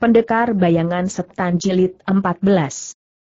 Pendekar Bayangan Setan Jilid 14.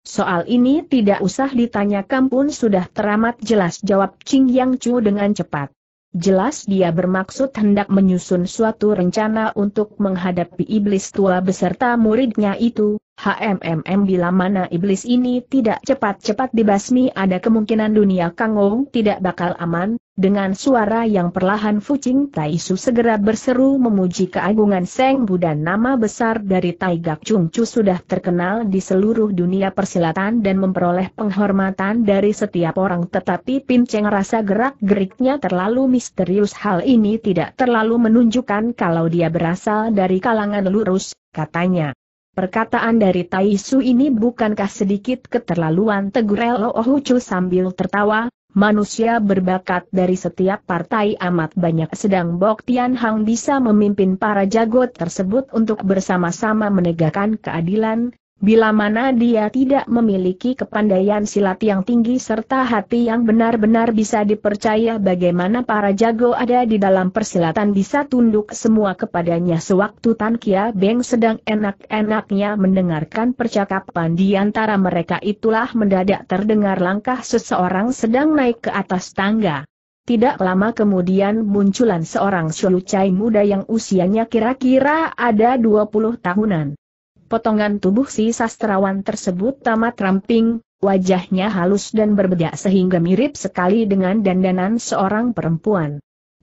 Soal ini tidak usah ditanyakan pun sudah teramat jelas jawab Ching Yang Chu dengan cepat. Jelas dia bermaksud hendak menyusun suatu rencana untuk menghadapi iblis tua beserta muridnya itu, HMMM bila mana iblis ini tidak cepat-cepat dibasmi ada kemungkinan dunia Kangong tidak bakal aman, dengan suara yang perlahan Fucing Su segera berseru memuji keagungan Seng Buddha nama besar dari Taigak Chu sudah terkenal di seluruh dunia persilatan dan memperoleh penghormatan dari setiap orang tetapi Pin Cheng rasa gerak-geriknya terlalu misterius hal ini tidak terlalu menunjukkan kalau dia berasal dari kalangan lurus, katanya. Perkataan dari Taisu ini bukankah sedikit keterlaluan tegur Lo Ohucu sambil tertawa, manusia berbakat dari setiap partai amat banyak sedang Bok Tian Hang bisa memimpin para jago tersebut untuk bersama-sama menegakkan keadilan, Bila mana dia tidak memiliki kepandaian silat yang tinggi serta hati yang benar-benar bisa dipercaya bagaimana para jago ada di dalam persilatan bisa tunduk semua kepadanya sewaktu Tan Kia Beng sedang enak-enaknya mendengarkan percakapan di antara mereka itulah mendadak terdengar langkah seseorang sedang naik ke atas tangga. Tidak lama kemudian munculan seorang Chai muda yang usianya kira-kira ada 20 tahunan potongan tubuh si sastrawan tersebut tamat ramping, wajahnya halus dan berbedak sehingga mirip sekali dengan dandanan seorang perempuan.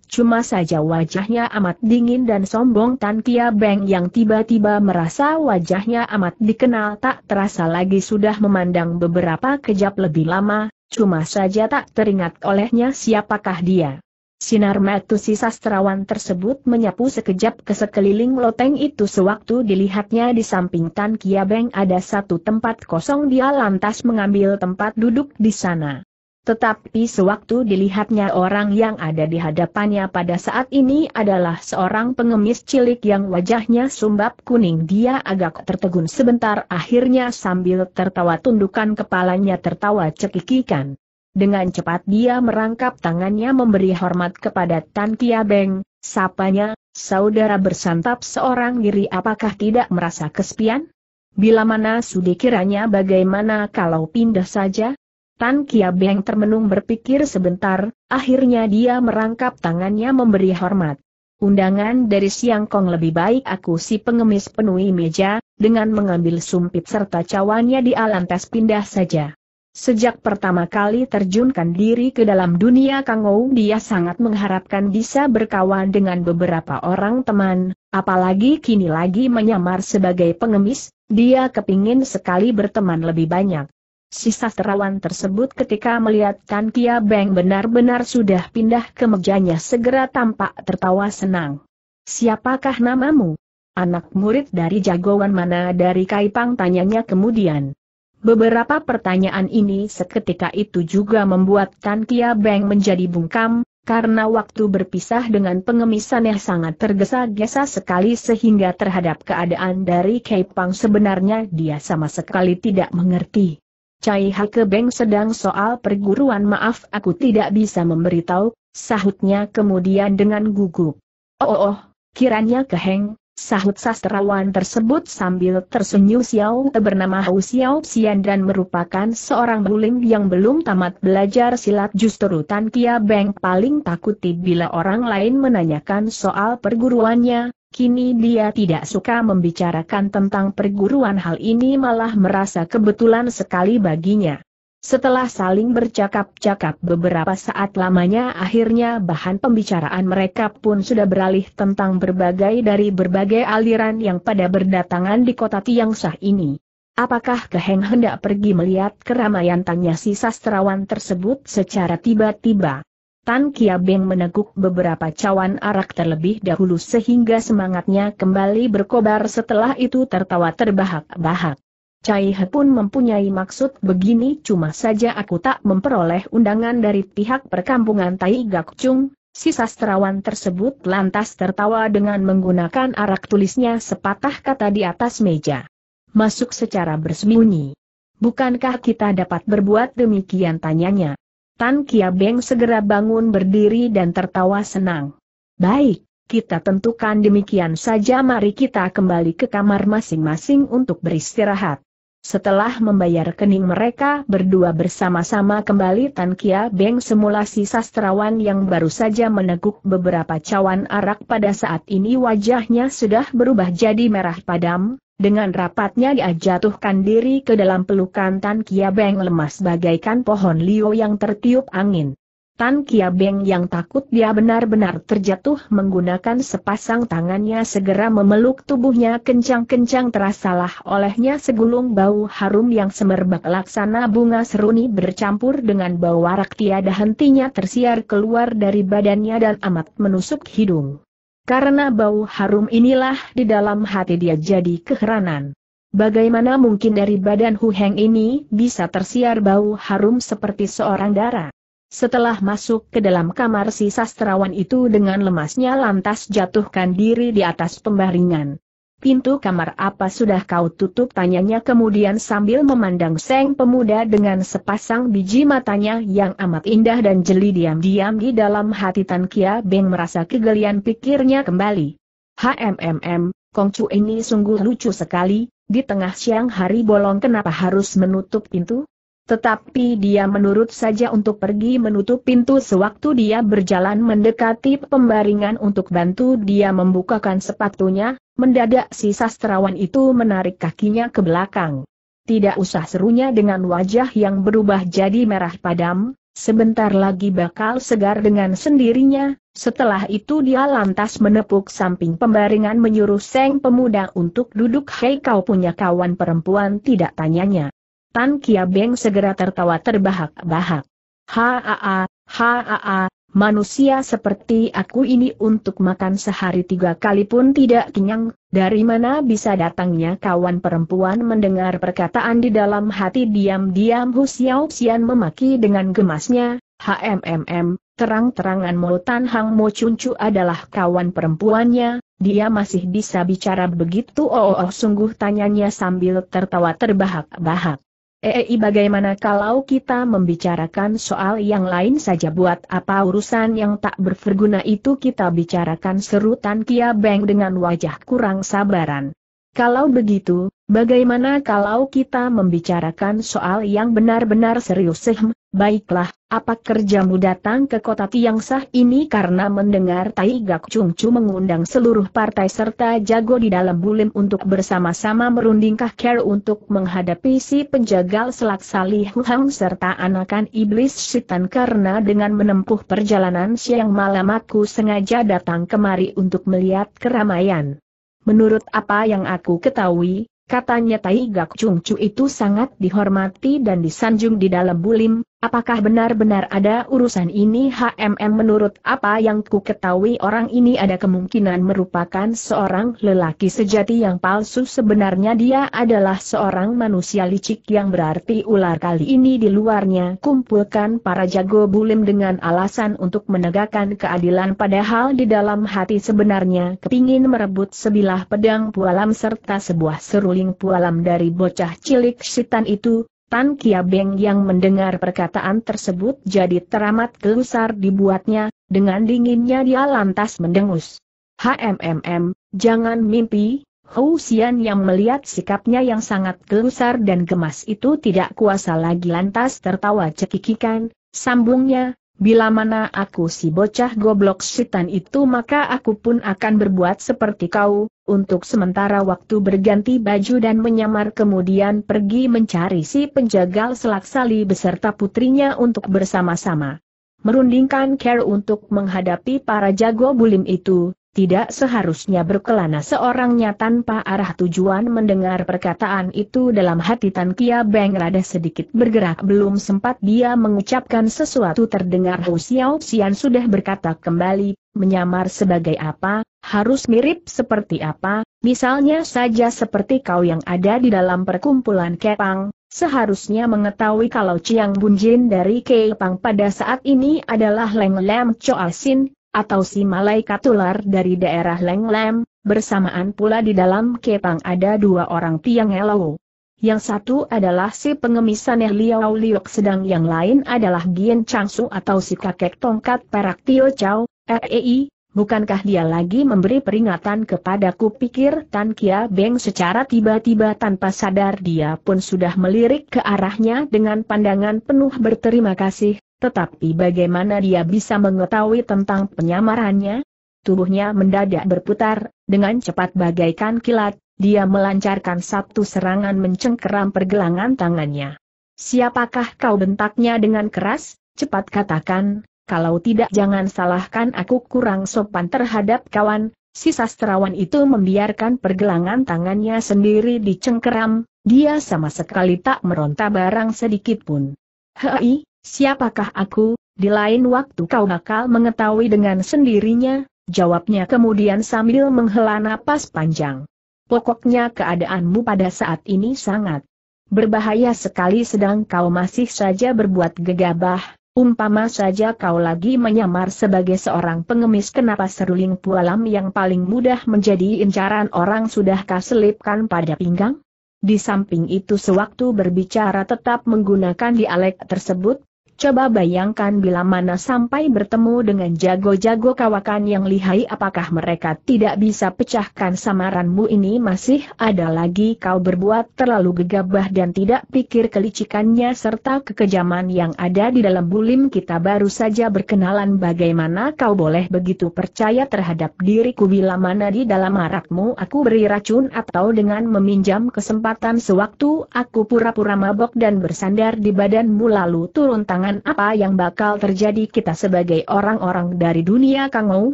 Cuma saja wajahnya amat dingin dan sombong Tan Kia Beng yang tiba-tiba merasa wajahnya amat dikenal tak terasa lagi sudah memandang beberapa kejap lebih lama, cuma saja tak teringat olehnya siapakah dia. Sinar mata si sastrawan tersebut menyapu sekejap ke sekeliling loteng itu sewaktu dilihatnya di samping Tan Kiabeng ada satu tempat kosong dia lantas mengambil tempat duduk di sana. Tetapi sewaktu dilihatnya orang yang ada di hadapannya pada saat ini adalah seorang pengemis cilik yang wajahnya sumbap kuning dia agak tertegun sebentar akhirnya sambil tertawa tundukan kepalanya tertawa cekikikan. Dengan cepat dia merangkap tangannya memberi hormat kepada Tan Kiabeng, sapanya, saudara bersantap seorang diri apakah tidak merasa kesepian? Bila mana sudi kiranya bagaimana kalau pindah saja? Tan Kia Beng termenung berpikir sebentar, akhirnya dia merangkap tangannya memberi hormat. Undangan dari Siang Kong lebih baik aku si pengemis penuhi meja, dengan mengambil sumpit serta cawannya di alantas pindah saja. Sejak pertama kali terjunkan diri ke dalam dunia Kangou dia sangat mengharapkan bisa berkawan dengan beberapa orang teman, apalagi kini lagi menyamar sebagai pengemis, dia kepingin sekali berteman lebih banyak. Si sastrawan tersebut ketika melihat Tan Kia Beng benar-benar sudah pindah ke mejanya segera tampak tertawa senang. Siapakah namamu? Anak murid dari jagoan mana dari Kaipang tanyanya kemudian. Beberapa pertanyaan ini seketika itu juga membuat Tan Kia Beng menjadi bungkam, karena waktu berpisah dengan pengemisannya sangat tergesa-gesa sekali sehingga terhadap keadaan dari Kei Pang sebenarnya dia sama sekali tidak mengerti. Cai Hake Beng sedang soal perguruan maaf aku tidak bisa memberitahu, sahutnya kemudian dengan gugup. Oh oh, oh kiranya keheng, Sahut sastrawan tersebut sambil tersenyum Xiao Te bernama Hou Xiao Xian dan merupakan seorang bulim yang belum tamat belajar silat justru Tan Kia Beng paling takuti bila orang lain menanyakan soal perguruannya, kini dia tidak suka membicarakan tentang perguruan hal ini malah merasa kebetulan sekali baginya. Setelah saling bercakap-cakap beberapa saat lamanya akhirnya bahan pembicaraan mereka pun sudah beralih tentang berbagai dari berbagai aliran yang pada berdatangan di kota Tiangsah ini. Apakah Keheng hendak pergi melihat keramaian tanya si sastrawan tersebut secara tiba-tiba? Tan Kia Beng meneguk beberapa cawan arak terlebih dahulu sehingga semangatnya kembali berkobar setelah itu tertawa terbahak-bahak. Cai He pun mempunyai maksud begini cuma saja aku tak memperoleh undangan dari pihak perkampungan Tai Gak Chung, si sastrawan tersebut lantas tertawa dengan menggunakan arak tulisnya sepatah kata di atas meja. Masuk secara bersembunyi. Bukankah kita dapat berbuat demikian tanyanya? Tan Kia Beng segera bangun berdiri dan tertawa senang. Baik, kita tentukan demikian saja mari kita kembali ke kamar masing-masing untuk beristirahat. Setelah membayar kening mereka berdua bersama-sama kembali Tan Kia Beng semula si sastrawan yang baru saja meneguk beberapa cawan arak pada saat ini wajahnya sudah berubah jadi merah padam, dengan rapatnya dia jatuhkan diri ke dalam pelukan Tan Kia Beng lemas bagaikan pohon liu yang tertiup angin. Tan Kia Beng yang takut dia benar-benar terjatuh menggunakan sepasang tangannya segera memeluk tubuhnya kencang-kencang terasalah olehnya segulung bau harum yang semerbak laksana bunga seruni bercampur dengan bau warak tiada hentinya tersiar keluar dari badannya dan amat menusuk hidung. Karena bau harum inilah di dalam hati dia jadi keheranan. Bagaimana mungkin dari badan Hu Heng ini bisa tersiar bau harum seperti seorang darah? Setelah masuk ke dalam kamar si sastrawan itu dengan lemasnya lantas jatuhkan diri di atas pembaringan. Pintu kamar apa sudah kau tutup tanyanya kemudian sambil memandang seng pemuda dengan sepasang biji matanya yang amat indah dan jeli diam-diam di dalam hati Tan Kia Beng merasa kegelian pikirnya kembali. HMMM, Kongcu ini sungguh lucu sekali, di tengah siang hari bolong kenapa harus menutup pintu? Tetapi dia menurut saja untuk pergi menutup pintu sewaktu dia berjalan mendekati pembaringan untuk bantu dia membukakan sepatunya, mendadak si sastrawan itu menarik kakinya ke belakang. Tidak usah serunya dengan wajah yang berubah jadi merah padam, sebentar lagi bakal segar dengan sendirinya, setelah itu dia lantas menepuk samping pembaringan menyuruh Seng Pemuda untuk duduk Hei kau punya kawan perempuan tidak tanyanya. Tan Kia Beng segera tertawa terbahak-bahak. Haa, haa, manusia seperti aku ini untuk makan sehari tiga kali pun tidak kenyang, dari mana bisa datangnya kawan perempuan mendengar perkataan di dalam hati diam-diam Hu Xiao memaki dengan gemasnya, HMMM, terang-terangan Mo Tan Hang Mo Cuncu adalah kawan perempuannya, dia masih bisa bicara begitu oh, oh, oh sungguh tanyanya sambil tertawa terbahak-bahak. Eh, bagaimana kalau kita membicarakan soal yang lain saja buat apa urusan yang tak berguna itu kita bicarakan seru Tan Kia Beng dengan wajah kurang sabaran. Kalau begitu, bagaimana kalau kita membicarakan soal yang benar-benar serius sehm, Baiklah, apa kerjamu datang ke kota Tiang Sah ini karena mendengar Tai Gak Chung Chu mengundang seluruh partai serta jago di dalam bulim untuk bersama-sama merundingkah care untuk menghadapi si penjagal selak Salih Huang serta anakan iblis Sitan karena dengan menempuh perjalanan siang malam aku sengaja datang kemari untuk melihat keramaian. Menurut apa yang aku ketahui, Katanya Tai Gak Chung Chu itu sangat dihormati dan disanjung di dalam bulim, Apakah benar-benar ada urusan ini HMM menurut apa yang ku ketahui orang ini ada kemungkinan merupakan seorang lelaki sejati yang palsu sebenarnya dia adalah seorang manusia licik yang berarti ular kali ini di luarnya kumpulkan para jago bulim dengan alasan untuk menegakkan keadilan padahal di dalam hati sebenarnya kepingin merebut sebilah pedang pualam serta sebuah seruling pualam dari bocah cilik setan itu Tan Kia Beng yang mendengar perkataan tersebut jadi teramat gelisar dibuatnya, dengan dinginnya dia lantas mendengus. HMMM, jangan mimpi, Hou Xian yang melihat sikapnya yang sangat gelisar dan gemas itu tidak kuasa lagi lantas tertawa cekikikan, sambungnya, Bila mana aku si bocah goblok setan itu maka aku pun akan berbuat seperti kau, untuk sementara waktu berganti baju dan menyamar kemudian pergi mencari si penjagal selaksali beserta putrinya untuk bersama-sama merundingkan care untuk menghadapi para jago bulim itu, tidak seharusnya berkelana seorangnya tanpa arah tujuan mendengar perkataan itu dalam hati Tan Kia Beng rada sedikit bergerak belum sempat dia mengucapkan sesuatu terdengar Hu Xiao Xian sudah berkata kembali, menyamar sebagai apa, harus mirip seperti apa, misalnya saja seperti kau yang ada di dalam perkumpulan Kepang, Seharusnya mengetahui kalau Chiang Bunjin dari Pang pada saat ini adalah Leng Lam Choa Sin, atau si malaikat ular dari daerah Lenglem, bersamaan pula di dalam kepang ada dua orang tiang elau. Yang satu adalah si pengemis aneh Liao Liok sedang yang lain adalah Gien Changsu atau si kakek tongkat perak Tio Chow, REI, eh, eh, bukankah dia lagi memberi peringatan kepadaku pikir Tan Kia Beng secara tiba-tiba tanpa sadar dia pun sudah melirik ke arahnya dengan pandangan penuh berterima kasih, tetapi bagaimana dia bisa mengetahui tentang penyamarannya? Tubuhnya mendadak berputar, dengan cepat bagaikan kilat, dia melancarkan satu serangan mencengkeram pergelangan tangannya. Siapakah kau bentaknya dengan keras? Cepat katakan, kalau tidak jangan salahkan aku kurang sopan terhadap kawan. Si sastrawan itu membiarkan pergelangan tangannya sendiri dicengkeram, dia sama sekali tak meronta barang sedikit pun. Hei, Siapakah aku, di lain waktu kau bakal mengetahui dengan sendirinya, jawabnya kemudian sambil menghela napas panjang. Pokoknya keadaanmu pada saat ini sangat berbahaya sekali sedang kau masih saja berbuat gegabah, umpama saja kau lagi menyamar sebagai seorang pengemis kenapa seruling pualam yang paling mudah menjadi incaran orang sudah selipkan pada pinggang? Di samping itu sewaktu berbicara tetap menggunakan dialek tersebut, Coba bayangkan bila mana sampai bertemu dengan jago-jago kawakan yang lihai apakah mereka tidak bisa pecahkan samaranmu ini masih ada lagi kau berbuat terlalu gegabah dan tidak pikir kelicikannya serta kekejaman yang ada di dalam bulim kita baru saja berkenalan bagaimana kau boleh begitu percaya terhadap diriku bila mana di dalam arakmu aku beri racun atau dengan meminjam kesempatan sewaktu aku pura-pura mabok dan bersandar di badanmu lalu turun tangan apa yang bakal terjadi kita sebagai orang-orang dari dunia Kangou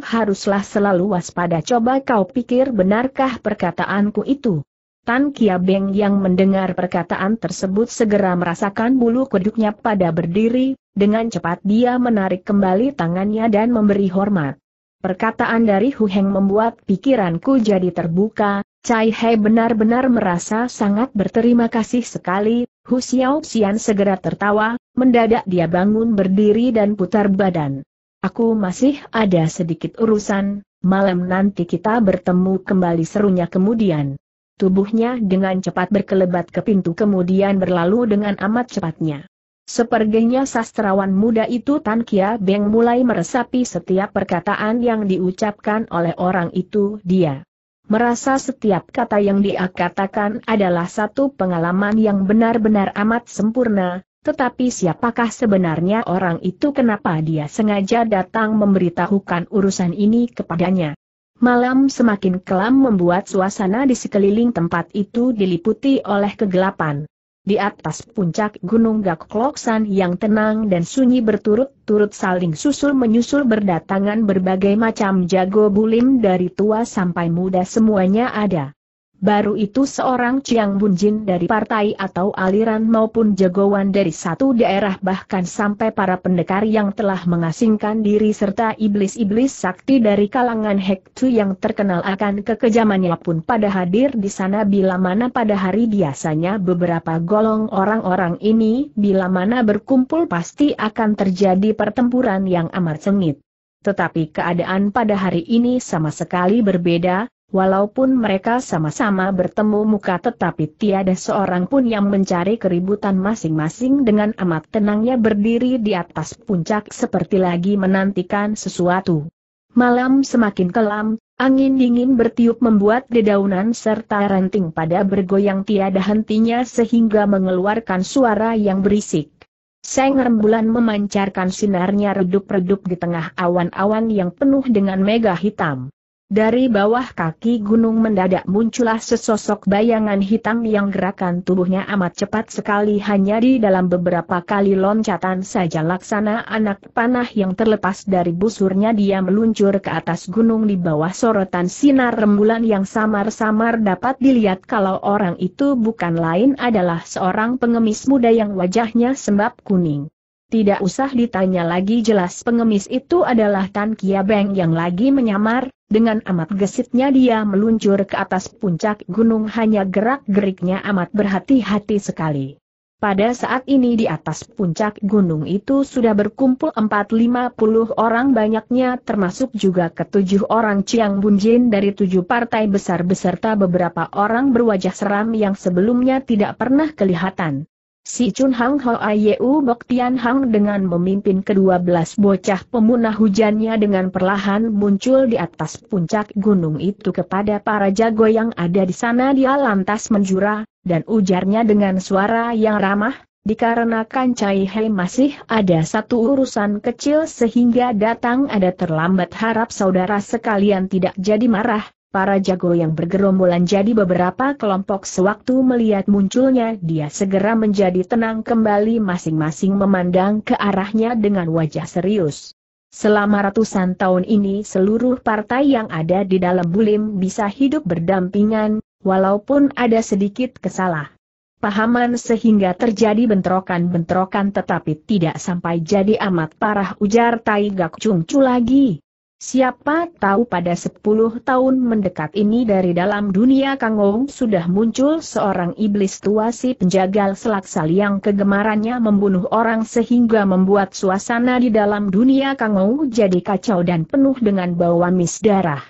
haruslah selalu waspada coba kau pikir benarkah perkataanku itu. Tan Kia Beng yang mendengar perkataan tersebut segera merasakan bulu kuduknya pada berdiri, dengan cepat dia menarik kembali tangannya dan memberi hormat. Perkataan dari Hu Heng membuat pikiranku jadi terbuka, Cai He benar-benar merasa sangat berterima kasih sekali, Hu Xiao Xian segera tertawa, mendadak dia bangun berdiri dan putar badan. Aku masih ada sedikit urusan, malam nanti kita bertemu kembali serunya kemudian. Tubuhnya dengan cepat berkelebat ke pintu kemudian berlalu dengan amat cepatnya. Sepertinya sastrawan muda itu Tan Kia Beng mulai meresapi setiap perkataan yang diucapkan oleh orang itu dia. Merasa setiap kata yang dia katakan adalah satu pengalaman yang benar-benar amat sempurna, tetapi siapakah sebenarnya orang itu kenapa dia sengaja datang memberitahukan urusan ini kepadanya. Malam semakin kelam membuat suasana di sekeliling tempat itu diliputi oleh kegelapan. Di atas puncak Gunung gak Gakloksan yang tenang dan sunyi berturut-turut saling susul-menyusul berdatangan berbagai macam jago bulim dari tua sampai muda semuanya ada. Baru itu seorang Chiang Bunjin dari partai atau aliran maupun jagoan dari satu daerah bahkan sampai para pendekar yang telah mengasingkan diri serta iblis-iblis sakti dari kalangan Hektu yang terkenal akan kekejamannya pun pada hadir di sana bila mana pada hari biasanya beberapa golong orang-orang ini bila mana berkumpul pasti akan terjadi pertempuran yang amat sengit. Tetapi keadaan pada hari ini sama sekali berbeda, Walaupun mereka sama-sama bertemu muka tetapi tiada seorang pun yang mencari keributan masing-masing dengan amat tenangnya berdiri di atas puncak seperti lagi menantikan sesuatu. Malam semakin kelam, angin dingin bertiup membuat dedaunan serta ranting pada bergoyang tiada hentinya sehingga mengeluarkan suara yang berisik. Seng rembulan memancarkan sinarnya redup-redup di tengah awan-awan yang penuh dengan mega hitam. Dari bawah kaki gunung mendadak muncullah sesosok bayangan hitam yang gerakan tubuhnya amat cepat sekali hanya di dalam beberapa kali loncatan saja laksana anak panah yang terlepas dari busurnya dia meluncur ke atas gunung di bawah sorotan sinar rembulan yang samar-samar dapat dilihat kalau orang itu bukan lain adalah seorang pengemis muda yang wajahnya sembab kuning. Tidak usah ditanya lagi jelas pengemis itu adalah Tan Kia Beng yang lagi menyamar, dengan amat gesitnya dia meluncur ke atas puncak gunung hanya gerak-geriknya amat berhati-hati sekali. Pada saat ini di atas puncak gunung itu sudah berkumpul empat puluh orang banyaknya termasuk juga ketujuh orang Chiang Bunjin dari tujuh partai besar beserta beberapa orang berwajah seram yang sebelumnya tidak pernah kelihatan. Si Chun Hang Ho Ayu Bok Tian Hang dengan memimpin kedua belas bocah pemunah hujannya dengan perlahan muncul di atas puncak gunung itu kepada para jago yang ada di sana dia lantas menjura, dan ujarnya dengan suara yang ramah, dikarenakan Cai Hei masih ada satu urusan kecil sehingga datang ada terlambat harap saudara sekalian tidak jadi marah, para jago yang bergerombolan jadi beberapa kelompok sewaktu melihat munculnya dia segera menjadi tenang kembali masing-masing memandang ke arahnya dengan wajah serius. Selama ratusan tahun ini seluruh partai yang ada di dalam bulim bisa hidup berdampingan, walaupun ada sedikit kesalah pahaman sehingga terjadi bentrokan-bentrokan tetapi tidak sampai jadi amat parah ujar Tai Gak Chung Chu lagi. Siapa tahu pada sepuluh tahun mendekat ini dari dalam dunia Kangong sudah muncul seorang iblis tua si penjagal selaksal yang kegemarannya membunuh orang sehingga membuat suasana di dalam dunia Kangong jadi kacau dan penuh dengan bau amis darah.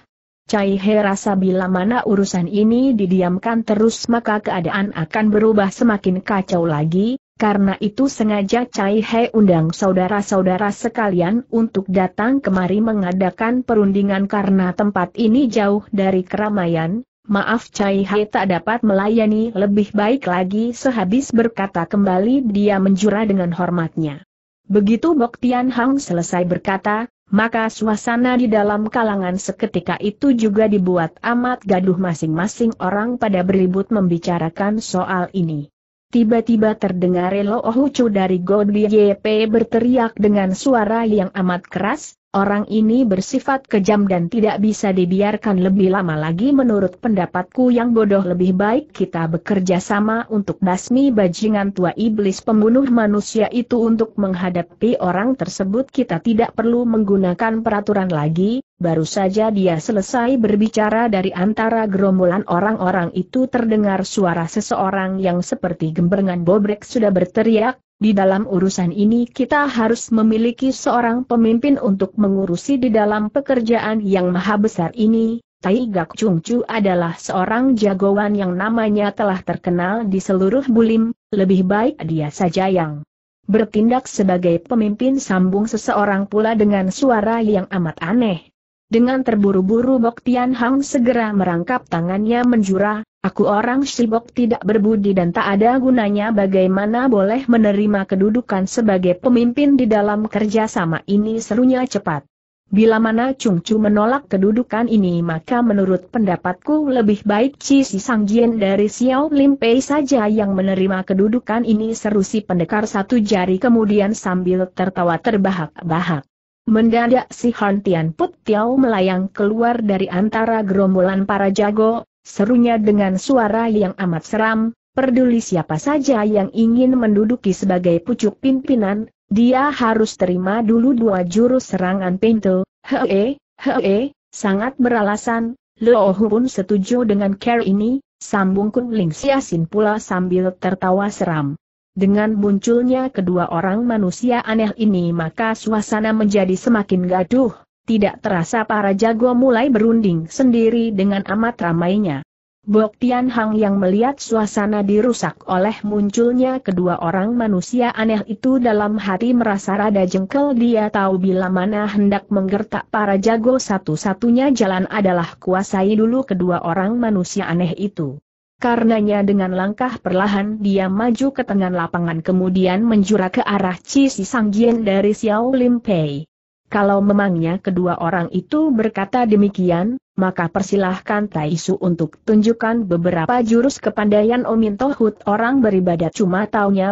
Cai He rasa bila mana urusan ini didiamkan terus maka keadaan akan berubah semakin kacau lagi, karena itu sengaja Cai He undang saudara-saudara sekalian untuk datang kemari mengadakan perundingan karena tempat ini jauh dari keramaian, maaf Cai He tak dapat melayani lebih baik lagi sehabis berkata kembali dia menjura dengan hormatnya. Begitu Bok Tian Hang selesai berkata, maka suasana di dalam kalangan seketika itu juga dibuat amat gaduh masing-masing orang pada berlibut membicarakan soal ini. Tiba-tiba terdengar Elo Ohucu dari God Yp berteriak dengan suara yang amat keras, Orang ini bersifat kejam dan tidak bisa dibiarkan lebih lama lagi menurut pendapatku yang bodoh lebih baik kita bekerja sama untuk basmi bajingan tua iblis pembunuh manusia itu untuk menghadapi orang tersebut kita tidak perlu menggunakan peraturan lagi, baru saja dia selesai berbicara dari antara gerombolan orang-orang itu terdengar suara seseorang yang seperti gembrengan bobrek sudah berteriak, di dalam urusan ini kita harus memiliki seorang pemimpin untuk mengurusi di dalam pekerjaan yang maha besar ini. Tai Gak Chung Chu adalah seorang jagoan yang namanya telah terkenal di seluruh bulim, lebih baik dia saja yang bertindak sebagai pemimpin sambung seseorang pula dengan suara yang amat aneh. Dengan terburu-buru Bok Tian Hang segera merangkap tangannya menjura, Aku orang sibok tidak berbudi dan tak ada gunanya bagaimana boleh menerima kedudukan sebagai pemimpin di dalam kerjasama ini serunya cepat. Bila mana Chung Chu menolak kedudukan ini maka menurut pendapatku lebih baik Chi Si Sang Jin dari Xiao Lim Pei saja yang menerima kedudukan ini seru si pendekar satu jari kemudian sambil tertawa terbahak-bahak. Mendadak si Han Tian Put Tiao melayang keluar dari antara gerombolan para jago, Serunya dengan suara yang amat seram, peduli siapa saja yang ingin menduduki sebagai pucuk pimpinan, dia harus terima dulu dua jurus serangan pintu, hee, hee, sangat beralasan, Leo pun setuju dengan care ini, sambung Kun Ling Siasin pula sambil tertawa seram. Dengan munculnya kedua orang manusia aneh ini maka suasana menjadi semakin gaduh, tidak terasa para jago mulai berunding sendiri dengan amat ramainya. Bok Tian Hang yang melihat suasana dirusak oleh munculnya kedua orang manusia aneh itu dalam hati merasa rada jengkel dia tahu bila mana hendak menggertak para jago satu-satunya jalan adalah kuasai dulu kedua orang manusia aneh itu. Karenanya dengan langkah perlahan dia maju ke tengah lapangan kemudian menjura ke arah Cisi Sanggien dari Xiao Lim Pei. Kalau memangnya kedua orang itu berkata demikian, maka persilahkan Taisu untuk tunjukkan beberapa jurus kepandaian Omin Tohut orang beribadat cuma taunya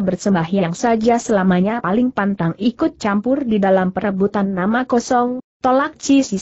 yang saja selamanya paling pantang ikut campur di dalam perebutan nama kosong, tolak Ci Si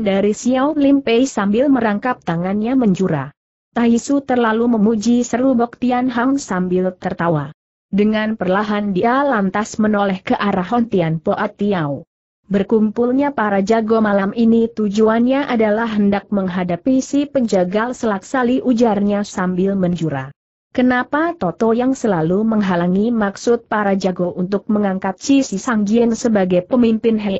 dari Xiao Lim Pei sambil merangkap tangannya menjura. Taisu terlalu memuji seru Bok Tian Hang sambil tertawa. Dengan perlahan dia lantas menoleh ke arah Hontian Poat Tiao. Berkumpulnya para jago malam ini tujuannya adalah hendak menghadapi si penjagal selaksali ujarnya sambil menjura. Kenapa Toto yang selalu menghalangi maksud para jago untuk mengangkat Si Sanggien sebagai pemimpin he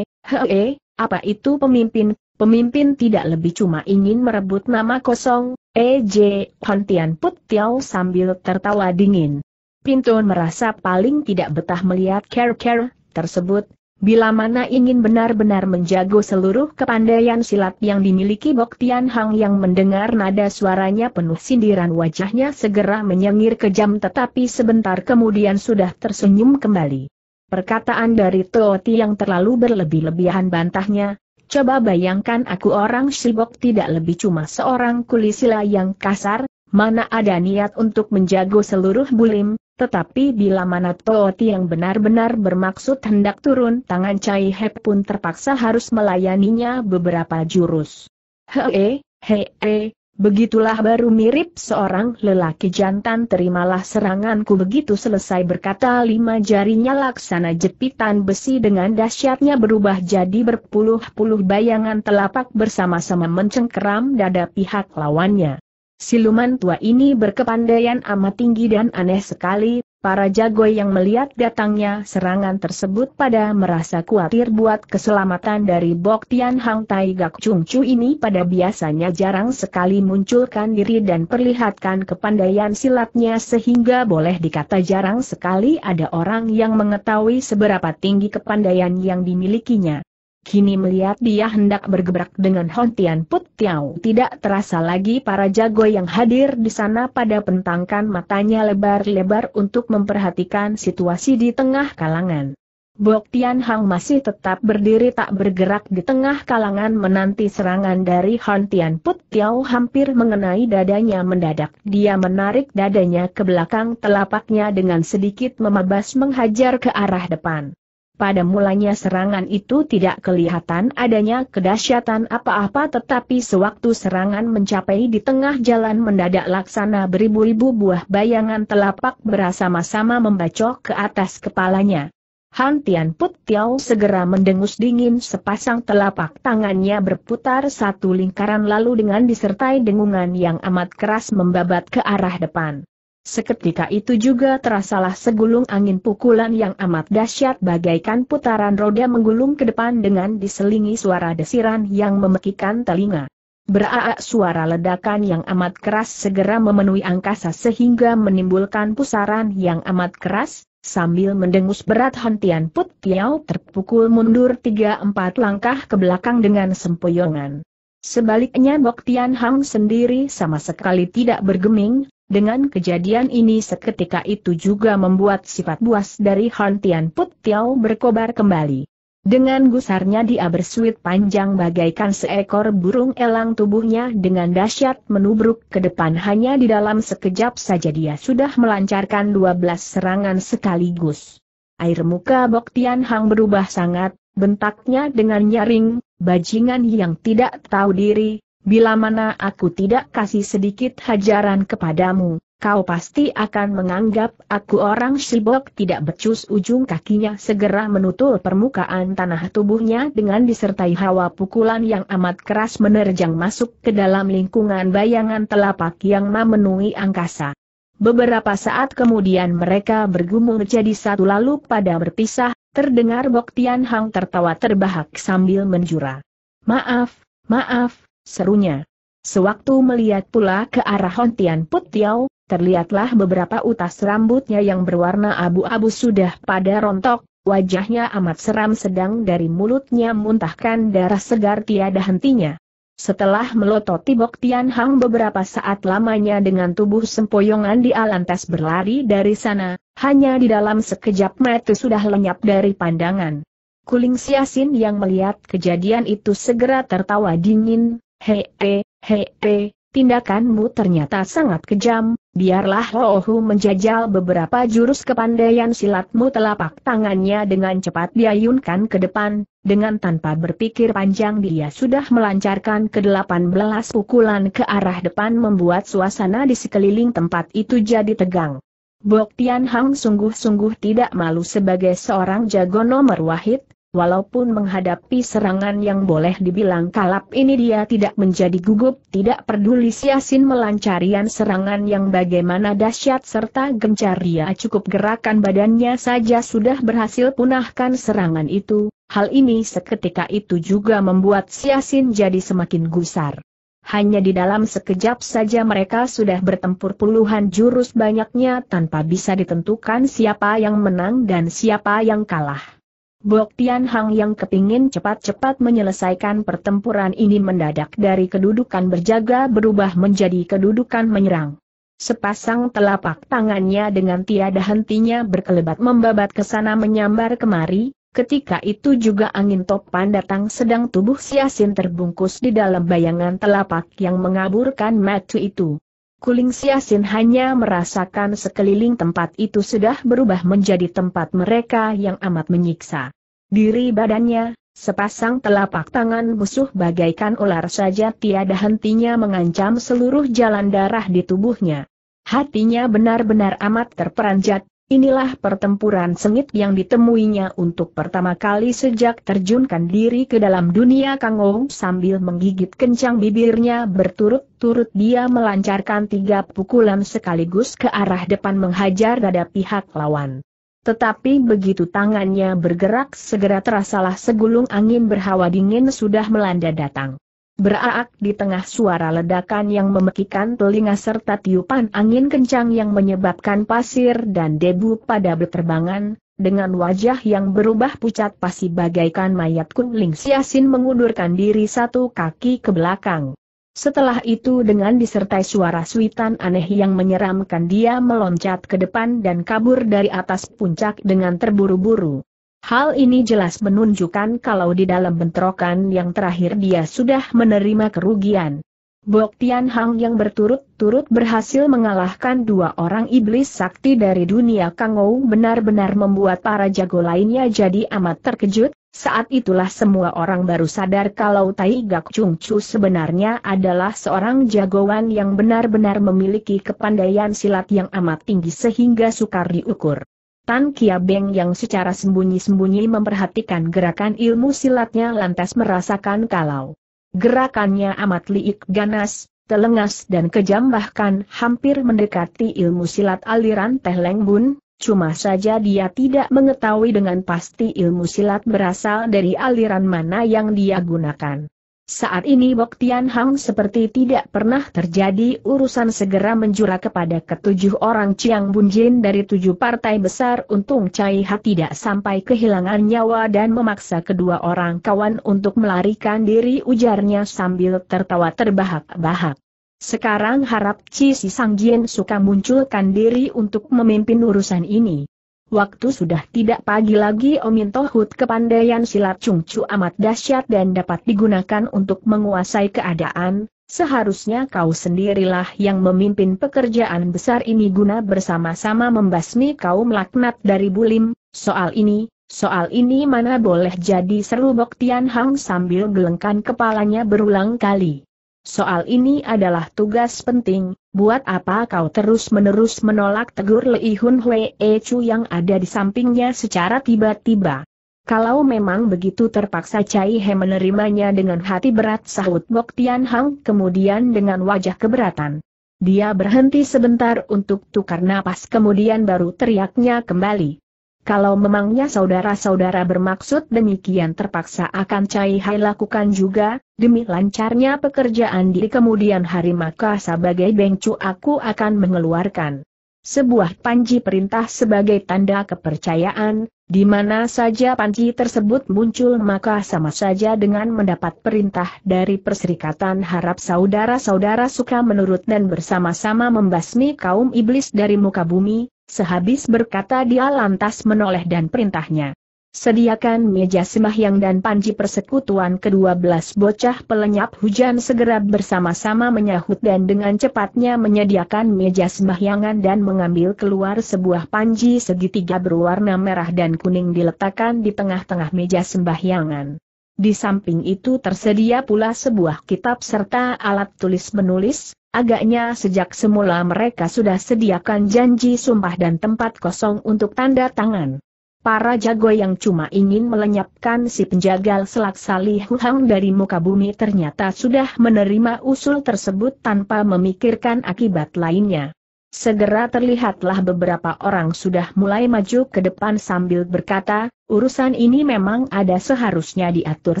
he apa itu pemimpin? Pemimpin tidak lebih cuma ingin merebut nama kosong, EJ Hontian Put Tiao sambil tertawa dingin. Pintun merasa paling tidak betah melihat care-care tersebut, Bila mana ingin benar-benar menjago seluruh kepandaian silat yang dimiliki Bok Tian Hang yang mendengar nada suaranya penuh sindiran wajahnya segera menyengir kejam tetapi sebentar kemudian sudah tersenyum kembali. Perkataan dari Tooti yang terlalu berlebih-lebihan bantahnya, coba bayangkan aku orang Shibok tidak lebih cuma seorang kulisila yang kasar, mana ada niat untuk menjago seluruh bulim, tetapi bila mana Toti yang benar-benar bermaksud hendak turun tangan Cai Hep pun terpaksa harus melayaninya beberapa jurus. Hee, hee, begitulah baru mirip seorang lelaki jantan terimalah seranganku begitu selesai berkata lima jarinya laksana jepitan besi dengan dahsyatnya berubah jadi berpuluh-puluh bayangan telapak bersama-sama mencengkeram dada pihak lawannya. Siluman tua ini berkepandaian amat tinggi dan aneh sekali, para jago yang melihat datangnya serangan tersebut pada merasa khawatir buat keselamatan dari Bok Tian Hang Tai Gak Chung Chu ini pada biasanya jarang sekali munculkan diri dan perlihatkan kepandaian silatnya sehingga boleh dikata jarang sekali ada orang yang mengetahui seberapa tinggi kepandaian yang dimilikinya. Kini melihat dia hendak bergebrak dengan Hon Put Tiao. Tidak terasa lagi para jago yang hadir di sana pada pentangkan matanya lebar-lebar untuk memperhatikan situasi di tengah kalangan. Bok Tian Hang masih tetap berdiri tak bergerak di tengah kalangan menanti serangan dari Hon Put Tiao hampir mengenai dadanya mendadak. Dia menarik dadanya ke belakang telapaknya dengan sedikit memabas menghajar ke arah depan. Pada mulanya serangan itu tidak kelihatan adanya kedahsyatan apa-apa tetapi sewaktu serangan mencapai di tengah jalan mendadak laksana beribu-ribu buah bayangan telapak bersama-sama membacok ke atas kepalanya. Han Tian Put Tiao segera mendengus dingin sepasang telapak tangannya berputar satu lingkaran lalu dengan disertai dengungan yang amat keras membabat ke arah depan. Seketika itu juga terasalah segulung angin pukulan yang amat dahsyat bagaikan putaran roda menggulung ke depan dengan diselingi suara desiran yang memekikan telinga. Beraak suara ledakan yang amat keras segera memenuhi angkasa sehingga menimbulkan pusaran yang amat keras, sambil mendengus berat hentian Put tiau terpukul mundur 3-4 langkah ke belakang dengan sempoyongan. Sebaliknya Bok Tian Hang sendiri sama sekali tidak bergeming, dengan kejadian ini seketika itu juga membuat sifat buas dari Han Tian Put Tiao berkobar kembali. Dengan gusarnya dia bersuit panjang bagaikan seekor burung elang tubuhnya dengan dahsyat menubruk ke depan hanya di dalam sekejap saja dia sudah melancarkan 12 serangan sekaligus. Air muka Bok Tian Hang berubah sangat, bentaknya dengan nyaring, bajingan yang tidak tahu diri, Bila mana aku tidak kasih sedikit hajaran kepadamu, kau pasti akan menganggap aku orang sibok tidak becus ujung kakinya segera menutul permukaan tanah tubuhnya dengan disertai hawa pukulan yang amat keras menerjang masuk ke dalam lingkungan bayangan telapak yang memenuhi angkasa. Beberapa saat kemudian mereka bergumul jadi satu lalu pada berpisah, terdengar Bok Tian Hang tertawa terbahak sambil menjura. Maaf, maaf, serunya. Sewaktu melihat pula ke arah Hontian putiao, terlihatlah beberapa utas rambutnya yang berwarna abu-abu sudah pada rontok, wajahnya amat seram sedang dari mulutnya muntahkan darah segar tiada hentinya. Setelah melototi Bok Tian Hang beberapa saat lamanya dengan tubuh sempoyongan di alantas berlari dari sana, hanya di dalam sekejap mata sudah lenyap dari pandangan. Kuling Siasin yang melihat kejadian itu segera tertawa dingin, Hei, hei, hei, tindakanmu ternyata sangat kejam, biarlah Hohu menjajal beberapa jurus kepandaian silatmu telapak tangannya dengan cepat diayunkan ke depan, dengan tanpa berpikir panjang dia sudah melancarkan ke belas pukulan ke arah depan membuat suasana di sekeliling tempat itu jadi tegang. Bok Tian Hang sungguh-sungguh tidak malu sebagai seorang jago nomor wahid, Walaupun menghadapi serangan yang boleh dibilang kalap ini dia tidak menjadi gugup, tidak peduli Siasin melancarian serangan yang bagaimana dahsyat serta gencar dia cukup gerakan badannya saja sudah berhasil punahkan serangan itu, hal ini seketika itu juga membuat Siasin jadi semakin gusar. Hanya di dalam sekejap saja mereka sudah bertempur puluhan jurus banyaknya tanpa bisa ditentukan siapa yang menang dan siapa yang kalah. Bok Tian Hang yang kepingin cepat-cepat menyelesaikan pertempuran ini mendadak dari kedudukan berjaga berubah menjadi kedudukan menyerang. Sepasang telapak tangannya dengan tiada hentinya berkelebat membabat ke sana menyambar kemari, ketika itu juga angin topan datang sedang tubuh Siasin terbungkus di dalam bayangan telapak yang mengaburkan matu itu. Kuling Siasin hanya merasakan sekeliling tempat itu sudah berubah menjadi tempat mereka yang amat menyiksa. Diri badannya, sepasang telapak tangan musuh bagaikan ular saja tiada hentinya mengancam seluruh jalan darah di tubuhnya. Hatinya benar-benar amat terperanjat, Inilah pertempuran sengit yang ditemuinya untuk pertama kali sejak terjunkan diri ke dalam dunia Kangou sambil menggigit kencang bibirnya berturut-turut dia melancarkan tiga pukulan sekaligus ke arah depan menghajar dada pihak lawan. Tetapi begitu tangannya bergerak segera terasalah segulung angin berhawa dingin sudah melanda datang. Beraak di tengah suara ledakan yang memekikan telinga serta tiupan angin kencang yang menyebabkan pasir dan debu pada berterbangan, dengan wajah yang berubah pucat pasti bagaikan mayat kuning Siasin mengundurkan diri satu kaki ke belakang. Setelah itu dengan disertai suara suitan aneh yang menyeramkan dia meloncat ke depan dan kabur dari atas puncak dengan terburu-buru. Hal ini jelas menunjukkan kalau di dalam bentrokan yang terakhir dia sudah menerima kerugian. Bok Tian Hang yang berturut-turut berhasil mengalahkan dua orang iblis sakti dari dunia Kangou benar-benar membuat para jago lainnya jadi amat terkejut, saat itulah semua orang baru sadar kalau Tai Gak Chung Chu sebenarnya adalah seorang jagoan yang benar-benar memiliki kepandaian silat yang amat tinggi sehingga sukar diukur. Tan Beng yang secara sembunyi-sembunyi memperhatikan gerakan ilmu silatnya lantas merasakan kalau gerakannya amat liik ganas, telengas dan kejam bahkan hampir mendekati ilmu silat aliran Teh Leng Bun, cuma saja dia tidak mengetahui dengan pasti ilmu silat berasal dari aliran mana yang dia gunakan. Saat ini Bok Tian Hang seperti tidak pernah terjadi urusan segera menjura kepada ketujuh orang Chiang Bunjin dari tujuh partai besar untung Cai Ha tidak sampai kehilangan nyawa dan memaksa kedua orang kawan untuk melarikan diri ujarnya sambil tertawa terbahak-bahak. Sekarang harap Ci Sang Jin suka munculkan diri untuk memimpin urusan ini. Waktu sudah tidak pagi lagi Omin Tohut kepandaian silat Chu amat dahsyat dan dapat digunakan untuk menguasai keadaan, seharusnya kau sendirilah yang memimpin pekerjaan besar ini guna bersama-sama membasmi kaum laknat dari bulim, soal ini, soal ini mana boleh jadi seru Bok Tian Hang sambil gelengkan kepalanya berulang kali. Soal ini adalah tugas penting, buat apa kau terus-menerus menolak tegur Lei Hun Hwee Chu yang ada di sampingnya secara tiba-tiba. Kalau memang begitu terpaksa Cai He menerimanya dengan hati berat sahut Bok Tian Hang kemudian dengan wajah keberatan. Dia berhenti sebentar untuk tukar napas kemudian baru teriaknya kembali. Kalau memangnya saudara-saudara bermaksud demikian terpaksa akan Cai Hai lakukan juga, demi lancarnya pekerjaan di kemudian hari maka sebagai bengcu aku akan mengeluarkan sebuah panji perintah sebagai tanda kepercayaan, di mana saja panji tersebut muncul maka sama saja dengan mendapat perintah dari Perserikatan Harap Saudara-saudara suka menurut dan bersama-sama membasmi kaum iblis dari muka bumi, Sehabis berkata dia lantas menoleh dan perintahnya. Sediakan meja sembahyang dan panji persekutuan kedua belas bocah pelenyap hujan segera bersama-sama menyahut dan dengan cepatnya menyediakan meja sembahyangan dan mengambil keluar sebuah panji segitiga berwarna merah dan kuning diletakkan di tengah-tengah meja sembahyangan. Di samping itu tersedia pula sebuah kitab serta alat tulis menulis, Agaknya sejak semula mereka sudah sediakan janji sumpah dan tempat kosong untuk tanda tangan. Para jago yang cuma ingin melenyapkan si penjagal selaksali huhang dari muka bumi ternyata sudah menerima usul tersebut tanpa memikirkan akibat lainnya. Segera terlihatlah beberapa orang sudah mulai maju ke depan sambil berkata, urusan ini memang ada seharusnya diatur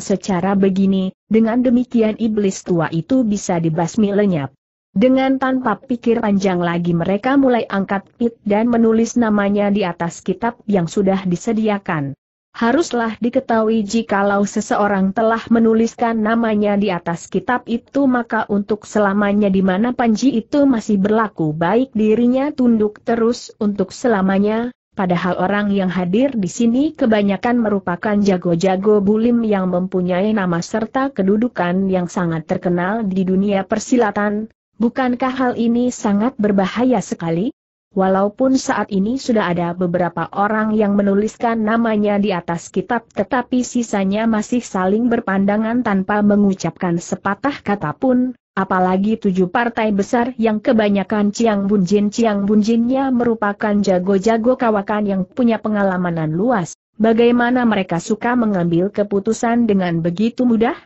secara begini, dengan demikian iblis tua itu bisa dibasmi lenyap. Dengan tanpa pikir panjang lagi mereka mulai angkat pit dan menulis namanya di atas kitab yang sudah disediakan. Haruslah diketahui jikalau seseorang telah menuliskan namanya di atas kitab itu maka untuk selamanya di mana panji itu masih berlaku baik dirinya tunduk terus untuk selamanya, padahal orang yang hadir di sini kebanyakan merupakan jago-jago bulim yang mempunyai nama serta kedudukan yang sangat terkenal di dunia persilatan, Bukankah hal ini sangat berbahaya sekali? Walaupun saat ini sudah ada beberapa orang yang menuliskan namanya di atas kitab tetapi sisanya masih saling berpandangan tanpa mengucapkan sepatah kata pun, apalagi tujuh partai besar yang kebanyakan Ciang Bunjin Ciang Bunjinnya merupakan jago-jago kawakan yang punya pengalamanan luas. Bagaimana mereka suka mengambil keputusan dengan begitu mudah?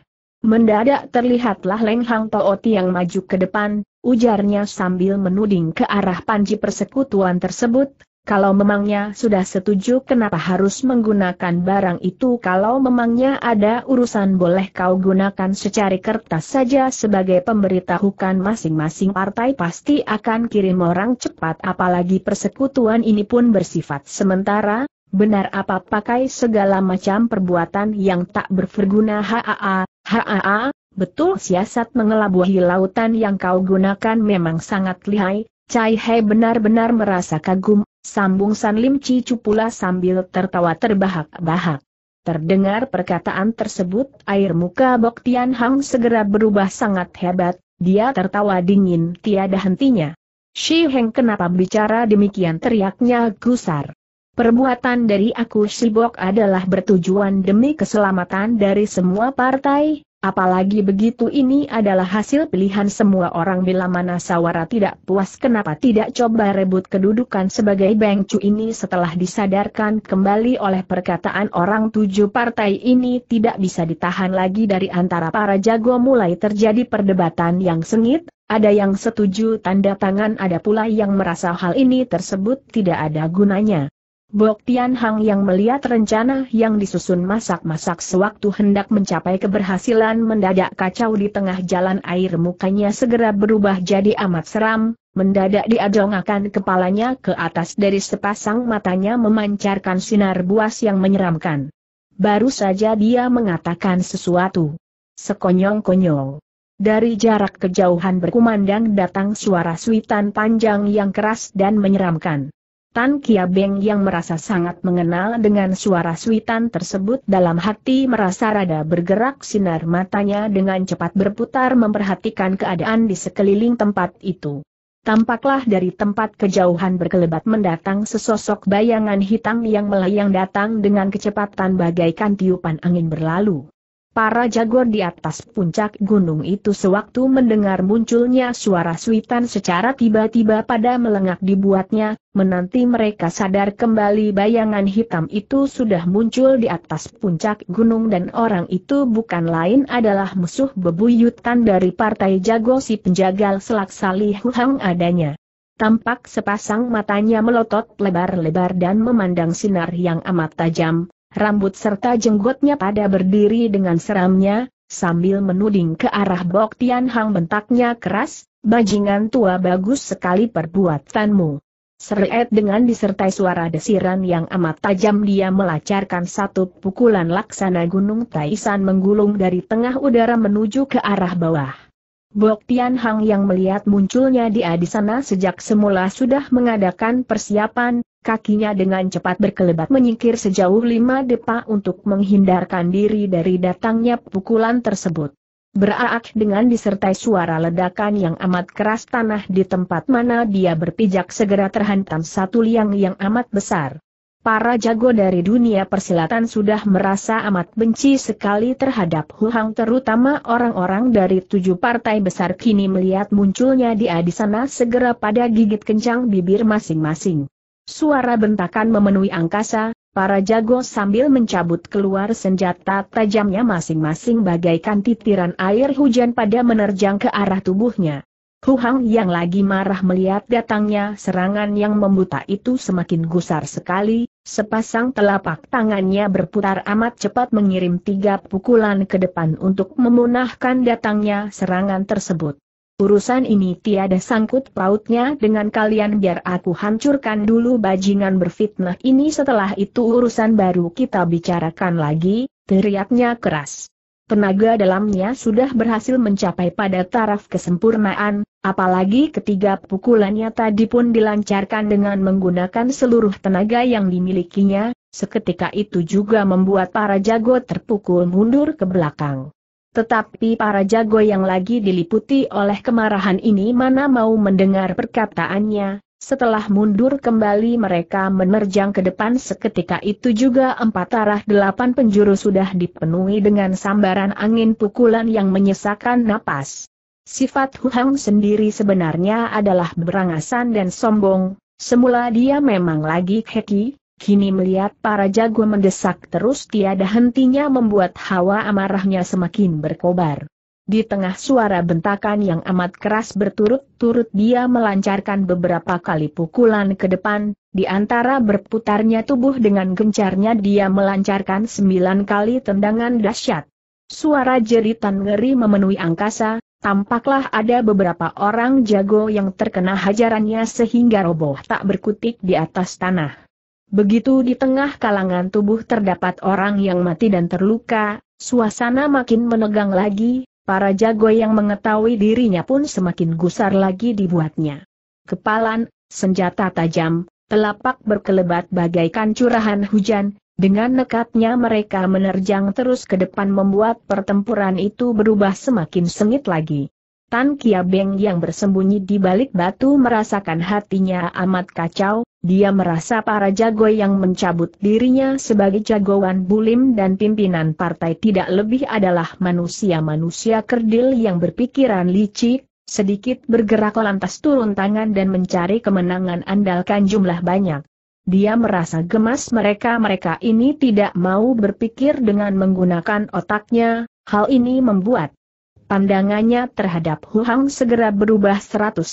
Mendadak terlihatlah Leng Hang Tooti yang maju ke depan, ujarnya sambil menuding ke arah panji persekutuan tersebut, kalau memangnya sudah setuju kenapa harus menggunakan barang itu kalau memangnya ada urusan boleh kau gunakan secari kertas saja sebagai pemberitahukan masing-masing partai pasti akan kirim orang cepat apalagi persekutuan ini pun bersifat sementara, benar apa pakai segala macam perbuatan yang tak berfungsi? haa Haa, betul siasat mengelabuhi lautan yang kau gunakan memang sangat lihai, Cai He benar-benar merasa kagum, sambung San Lim Cicu pula sambil tertawa terbahak-bahak. Terdengar perkataan tersebut, air muka Bok Tian Hang segera berubah sangat hebat, dia tertawa dingin tiada hentinya. Shi Heng kenapa bicara demikian teriaknya gusar. Perbuatan dari aku Sibok adalah bertujuan demi keselamatan dari semua partai, apalagi begitu ini adalah hasil pilihan semua orang bila mana Sawara tidak puas kenapa tidak coba rebut kedudukan sebagai Bengcu ini setelah disadarkan kembali oleh perkataan orang tujuh partai ini tidak bisa ditahan lagi dari antara para jago mulai terjadi perdebatan yang sengit, ada yang setuju tanda tangan ada pula yang merasa hal ini tersebut tidak ada gunanya. Bok Tian Hang yang melihat rencana yang disusun masak-masak sewaktu hendak mencapai keberhasilan mendadak kacau di tengah jalan air mukanya segera berubah jadi amat seram, mendadak diadongakan kepalanya ke atas dari sepasang matanya memancarkan sinar buas yang menyeramkan. Baru saja dia mengatakan sesuatu. sekonyong konyong Dari jarak kejauhan berkumandang datang suara suitan panjang yang keras dan menyeramkan. Tan Kia Beng yang merasa sangat mengenal dengan suara suitan tersebut dalam hati merasa rada bergerak sinar matanya dengan cepat berputar memperhatikan keadaan di sekeliling tempat itu. Tampaklah dari tempat kejauhan berkelebat mendatang sesosok bayangan hitam yang melayang datang dengan kecepatan bagaikan tiupan angin berlalu. Para jago di atas puncak gunung itu sewaktu mendengar munculnya suara suitan secara tiba-tiba pada melengak dibuatnya, menanti mereka sadar kembali bayangan hitam itu sudah muncul di atas puncak gunung dan orang itu bukan lain adalah musuh bebuyutan dari partai jago si penjagal selak salih huhang adanya. Tampak sepasang matanya melotot lebar-lebar dan memandang sinar yang amat tajam, rambut serta jenggotnya pada berdiri dengan seramnya, sambil menuding ke arah Bok Tian Hang bentaknya keras, bajingan tua bagus sekali perbuatanmu. Seret dengan disertai suara desiran yang amat tajam dia melancarkan satu pukulan laksana gunung Taisan menggulung dari tengah udara menuju ke arah bawah. Bok Tian Hang yang melihat munculnya dia di sana sejak semula sudah mengadakan persiapan, Kakinya dengan cepat berkelebat menyingkir sejauh lima depa untuk menghindarkan diri dari datangnya pukulan tersebut. Beraak dengan disertai suara ledakan yang amat keras tanah di tempat mana dia berpijak segera terhantam satu liang yang amat besar. Para jago dari dunia persilatan sudah merasa amat benci sekali terhadap Hu Hang, terutama orang-orang dari tujuh partai besar kini melihat munculnya dia di sana segera pada gigit kencang bibir masing-masing. Suara bentakan memenuhi angkasa, para jago sambil mencabut keluar senjata tajamnya masing-masing bagaikan titiran air hujan pada menerjang ke arah tubuhnya. Huhang yang lagi marah melihat datangnya serangan yang membuta itu semakin gusar sekali, sepasang telapak tangannya berputar amat cepat mengirim tiga pukulan ke depan untuk memunahkan datangnya serangan tersebut. Urusan ini tiada sangkut pautnya dengan kalian biar aku hancurkan dulu bajingan berfitnah ini setelah itu urusan baru kita bicarakan lagi, teriaknya keras. Tenaga dalamnya sudah berhasil mencapai pada taraf kesempurnaan, apalagi ketiga pukulannya tadi pun dilancarkan dengan menggunakan seluruh tenaga yang dimilikinya, seketika itu juga membuat para jago terpukul mundur ke belakang. Tetapi para jago yang lagi diliputi oleh kemarahan ini mana mau mendengar perkataannya, setelah mundur kembali mereka menerjang ke depan seketika itu juga empat arah delapan penjuru sudah dipenuhi dengan sambaran angin pukulan yang menyesakan napas. Sifat Hang sendiri sebenarnya adalah berangasan dan sombong, semula dia memang lagi keki kini melihat para jago mendesak terus tiada hentinya membuat hawa amarahnya semakin berkobar. Di tengah suara bentakan yang amat keras berturut-turut dia melancarkan beberapa kali pukulan ke depan, di antara berputarnya tubuh dengan gencarnya dia melancarkan sembilan kali tendangan dahsyat. Suara jeritan ngeri memenuhi angkasa, tampaklah ada beberapa orang jago yang terkena hajarannya sehingga roboh tak berkutik di atas tanah. Begitu di tengah kalangan tubuh terdapat orang yang mati dan terluka, suasana makin menegang lagi, para jago yang mengetahui dirinya pun semakin gusar lagi dibuatnya. Kepalan, senjata tajam, telapak berkelebat bagaikan curahan hujan, dengan nekatnya mereka menerjang terus ke depan membuat pertempuran itu berubah semakin sengit lagi. Tan Kia Beng yang bersembunyi di balik batu merasakan hatinya amat kacau, dia merasa para jago yang mencabut dirinya sebagai jagoan bulim dan pimpinan partai tidak lebih adalah manusia-manusia kerdil yang berpikiran licik, sedikit bergerak lantas turun tangan dan mencari kemenangan andalkan jumlah banyak. Dia merasa gemas mereka-mereka ini tidak mau berpikir dengan menggunakan otaknya, hal ini membuat Pandangannya terhadap Huang segera berubah 180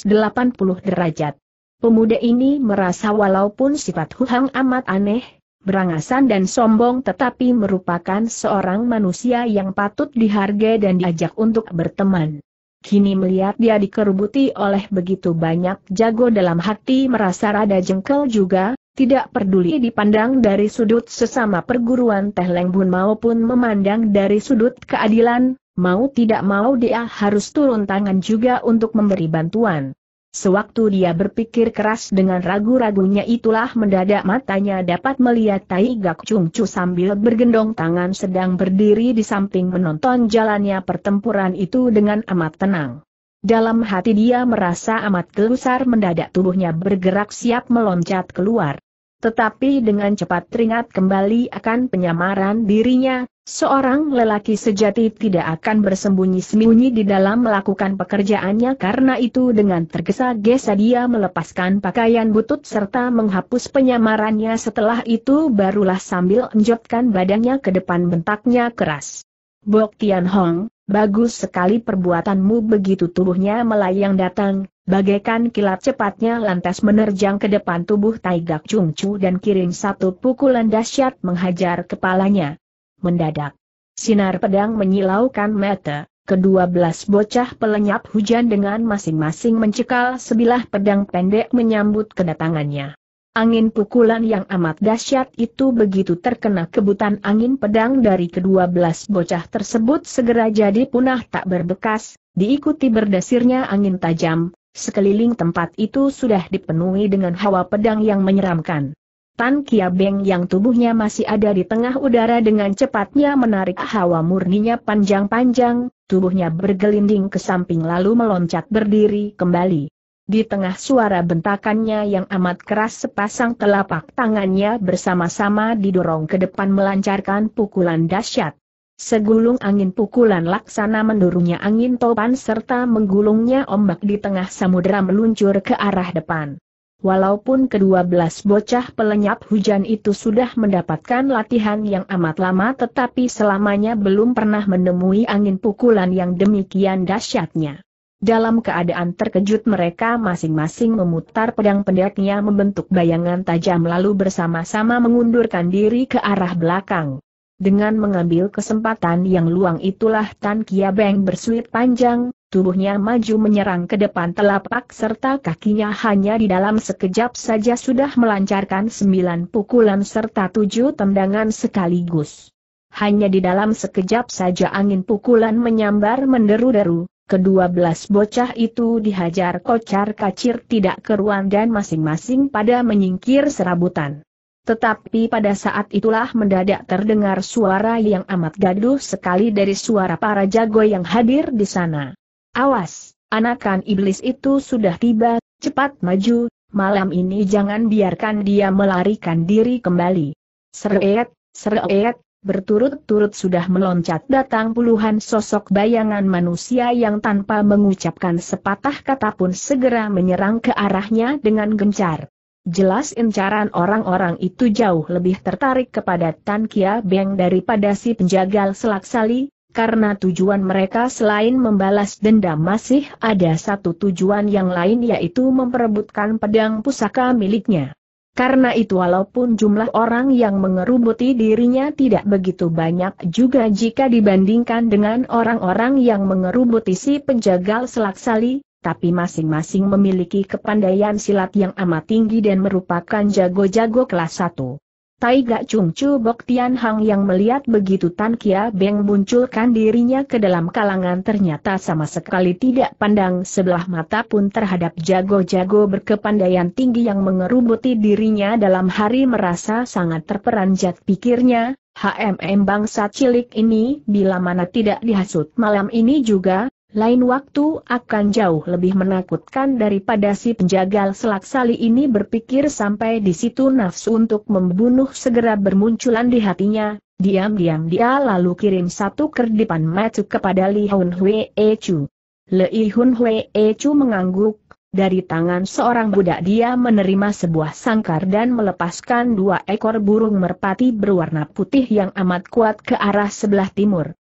derajat. Pemuda ini merasa walaupun sifat Huang amat aneh, berangasan dan sombong tetapi merupakan seorang manusia yang patut dihargai dan diajak untuk berteman. Kini melihat dia dikerubuti oleh begitu banyak jago dalam hati merasa rada jengkel juga, tidak peduli dipandang dari sudut sesama perguruan Teh Lengbun maupun memandang dari sudut keadilan, Mau tidak mau dia harus turun tangan juga untuk memberi bantuan. Sewaktu dia berpikir keras dengan ragu-ragunya itulah mendadak matanya dapat melihat Tai Gak Chung Chu sambil bergendong tangan sedang berdiri di samping menonton jalannya pertempuran itu dengan amat tenang. Dalam hati dia merasa amat gelusar mendadak tubuhnya bergerak siap meloncat keluar. Tetapi dengan cepat teringat kembali akan penyamaran dirinya, seorang lelaki sejati tidak akan bersembunyi-sembunyi di dalam melakukan pekerjaannya karena itu dengan tergesa-gesa dia melepaskan pakaian butut serta menghapus penyamarannya setelah itu barulah sambil enjotkan badannya ke depan bentaknya keras. Bok Tian Hong, bagus sekali perbuatanmu begitu tubuhnya melayang datang, Bagaikan kilat cepatnya lantas menerjang ke depan tubuh Taigak Chu dan kirim satu pukulan dahsyat menghajar kepalanya. Mendadak. Sinar pedang menyilaukan mata, kedua belas bocah pelenyap hujan dengan masing-masing mencekal sebilah pedang pendek menyambut kedatangannya. Angin pukulan yang amat dahsyat itu begitu terkena kebutan angin pedang dari kedua belas bocah tersebut segera jadi punah tak berbekas, diikuti berdesirnya angin tajam, Sekeliling tempat itu sudah dipenuhi dengan hawa pedang yang menyeramkan. Tan Kia Beng yang tubuhnya masih ada di tengah udara dengan cepatnya menarik hawa murninya panjang-panjang, tubuhnya bergelinding ke samping lalu meloncat berdiri kembali. Di tengah suara bentakannya yang amat keras sepasang telapak tangannya bersama-sama didorong ke depan melancarkan pukulan dahsyat. Segulung angin pukulan laksana mendorongnya angin topan serta menggulungnya ombak di tengah samudera meluncur ke arah depan. Walaupun kedua belas bocah pelenyap hujan itu sudah mendapatkan latihan yang amat lama tetapi selamanya belum pernah menemui angin pukulan yang demikian dahsyatnya. Dalam keadaan terkejut mereka masing-masing memutar pedang pendeknya membentuk bayangan tajam lalu bersama-sama mengundurkan diri ke arah belakang. Dengan mengambil kesempatan yang luang itulah Tan Kia Beng bersuit panjang, tubuhnya maju menyerang ke depan telapak serta kakinya hanya di dalam sekejap saja sudah melancarkan sembilan pukulan serta tujuh tendangan sekaligus. Hanya di dalam sekejap saja angin pukulan menyambar menderu-deru, kedua belas bocah itu dihajar kocar kacir tidak keruan dan masing-masing pada menyingkir serabutan. Tetapi pada saat itulah mendadak terdengar suara yang amat gaduh sekali dari suara para jago yang hadir di sana. Awas, anakan iblis itu sudah tiba, cepat maju, malam ini jangan biarkan dia melarikan diri kembali. Seret, seret, berturut-turut sudah meloncat datang puluhan sosok bayangan manusia yang tanpa mengucapkan sepatah kata pun segera menyerang ke arahnya dengan gencar. Jelas incaran orang-orang itu jauh lebih tertarik kepada Tan Kia Beng daripada si penjagal Selaksali, karena tujuan mereka selain membalas dendam masih ada satu tujuan yang lain yaitu memperebutkan pedang pusaka miliknya. Karena itu walaupun jumlah orang yang mengerubuti dirinya tidak begitu banyak juga jika dibandingkan dengan orang-orang yang mengerubuti si penjagal Selaksali, tapi masing-masing memiliki kepandaian silat yang amat tinggi dan merupakan jago-jago kelas satu. Tai Gak Chung Chu Bok Tian Hang yang melihat begitu Tan Kia Beng munculkan dirinya ke dalam kalangan ternyata sama sekali tidak pandang sebelah mata pun terhadap jago-jago berkepandaian tinggi yang mengerubuti dirinya dalam hari merasa sangat terperanjat pikirnya, HMM bangsa cilik ini bila mana tidak dihasut malam ini juga, lain waktu akan jauh lebih menakutkan daripada si penjagal selaksali ini berpikir sampai di situ nafsu untuk membunuh segera bermunculan di hatinya, diam-diam dia lalu kirim satu kerdipan mata kepada Li Hun Hwe E Chu. Li Hun Hwe e Chu mengangguk, dari tangan seorang budak dia menerima sebuah sangkar dan melepaskan dua ekor burung merpati berwarna putih yang amat kuat ke arah sebelah timur.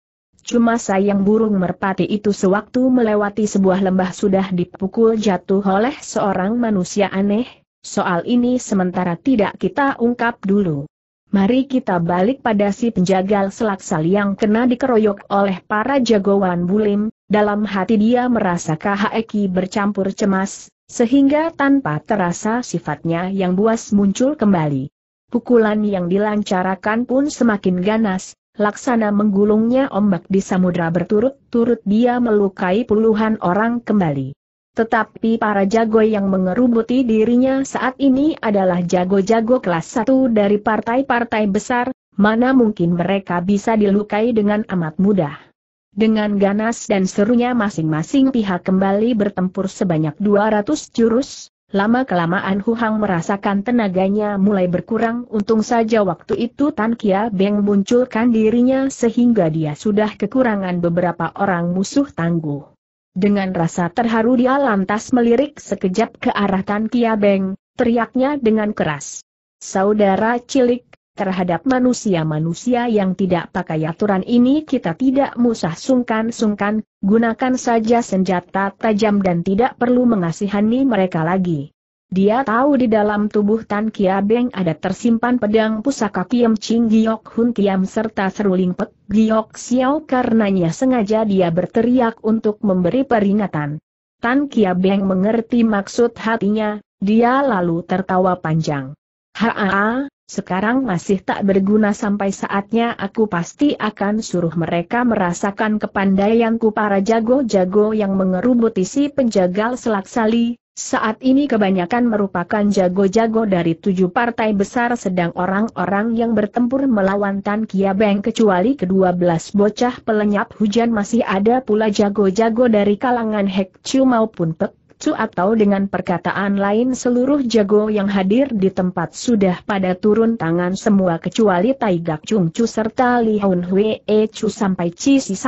Cuma sayang burung merpati itu sewaktu melewati sebuah lembah sudah dipukul jatuh oleh seorang manusia aneh, soal ini sementara tidak kita ungkap dulu. Mari kita balik pada si penjagal selaksal yang kena dikeroyok oleh para jagoan bulim, dalam hati dia merasa KHEKI bercampur cemas, sehingga tanpa terasa sifatnya yang buas muncul kembali. Pukulan yang dilancarkan pun semakin ganas, laksana menggulungnya ombak di samudra berturut-turut dia melukai puluhan orang kembali. Tetapi para jago yang mengerubuti dirinya saat ini adalah jago-jago kelas satu dari partai-partai besar, mana mungkin mereka bisa dilukai dengan amat mudah. Dengan ganas dan serunya masing-masing pihak kembali bertempur sebanyak 200 jurus, Lama-kelamaan Hu Hang merasakan tenaganya mulai berkurang untung saja waktu itu Tan Kia Beng munculkan dirinya sehingga dia sudah kekurangan beberapa orang musuh tangguh. Dengan rasa terharu dia lantas melirik sekejap ke arah Tan Kia Beng, teriaknya dengan keras. Saudara cilik, Terhadap manusia-manusia yang tidak pakai aturan ini kita tidak musah sungkan-sungkan, gunakan saja senjata tajam dan tidak perlu mengasihani mereka lagi. Dia tahu di dalam tubuh Tan Kia Beng ada tersimpan pedang pusaka Kiam Ching Giok Hun Kiam serta seruling Pek Giok Xiao karenanya sengaja dia berteriak untuk memberi peringatan. Tan Kia Beng mengerti maksud hatinya, dia lalu tertawa panjang. Haa, sekarang masih tak berguna sampai saatnya aku pasti akan suruh mereka merasakan kepandaianku para jago-jago yang mengerubut isi penjagal sali Saat ini kebanyakan merupakan jago-jago dari tujuh partai besar sedang orang-orang yang bertempur melawan Tan Kia Beng kecuali kedua belas bocah pelenyap hujan masih ada pula jago-jago dari kalangan Hek Chiu maupun Pek Cu atau dengan perkataan lain seluruh jago yang hadir di tempat sudah pada turun tangan semua kecuali Tai Gak Chung Chu serta Li Hun Hui e Chu sampai Chi Si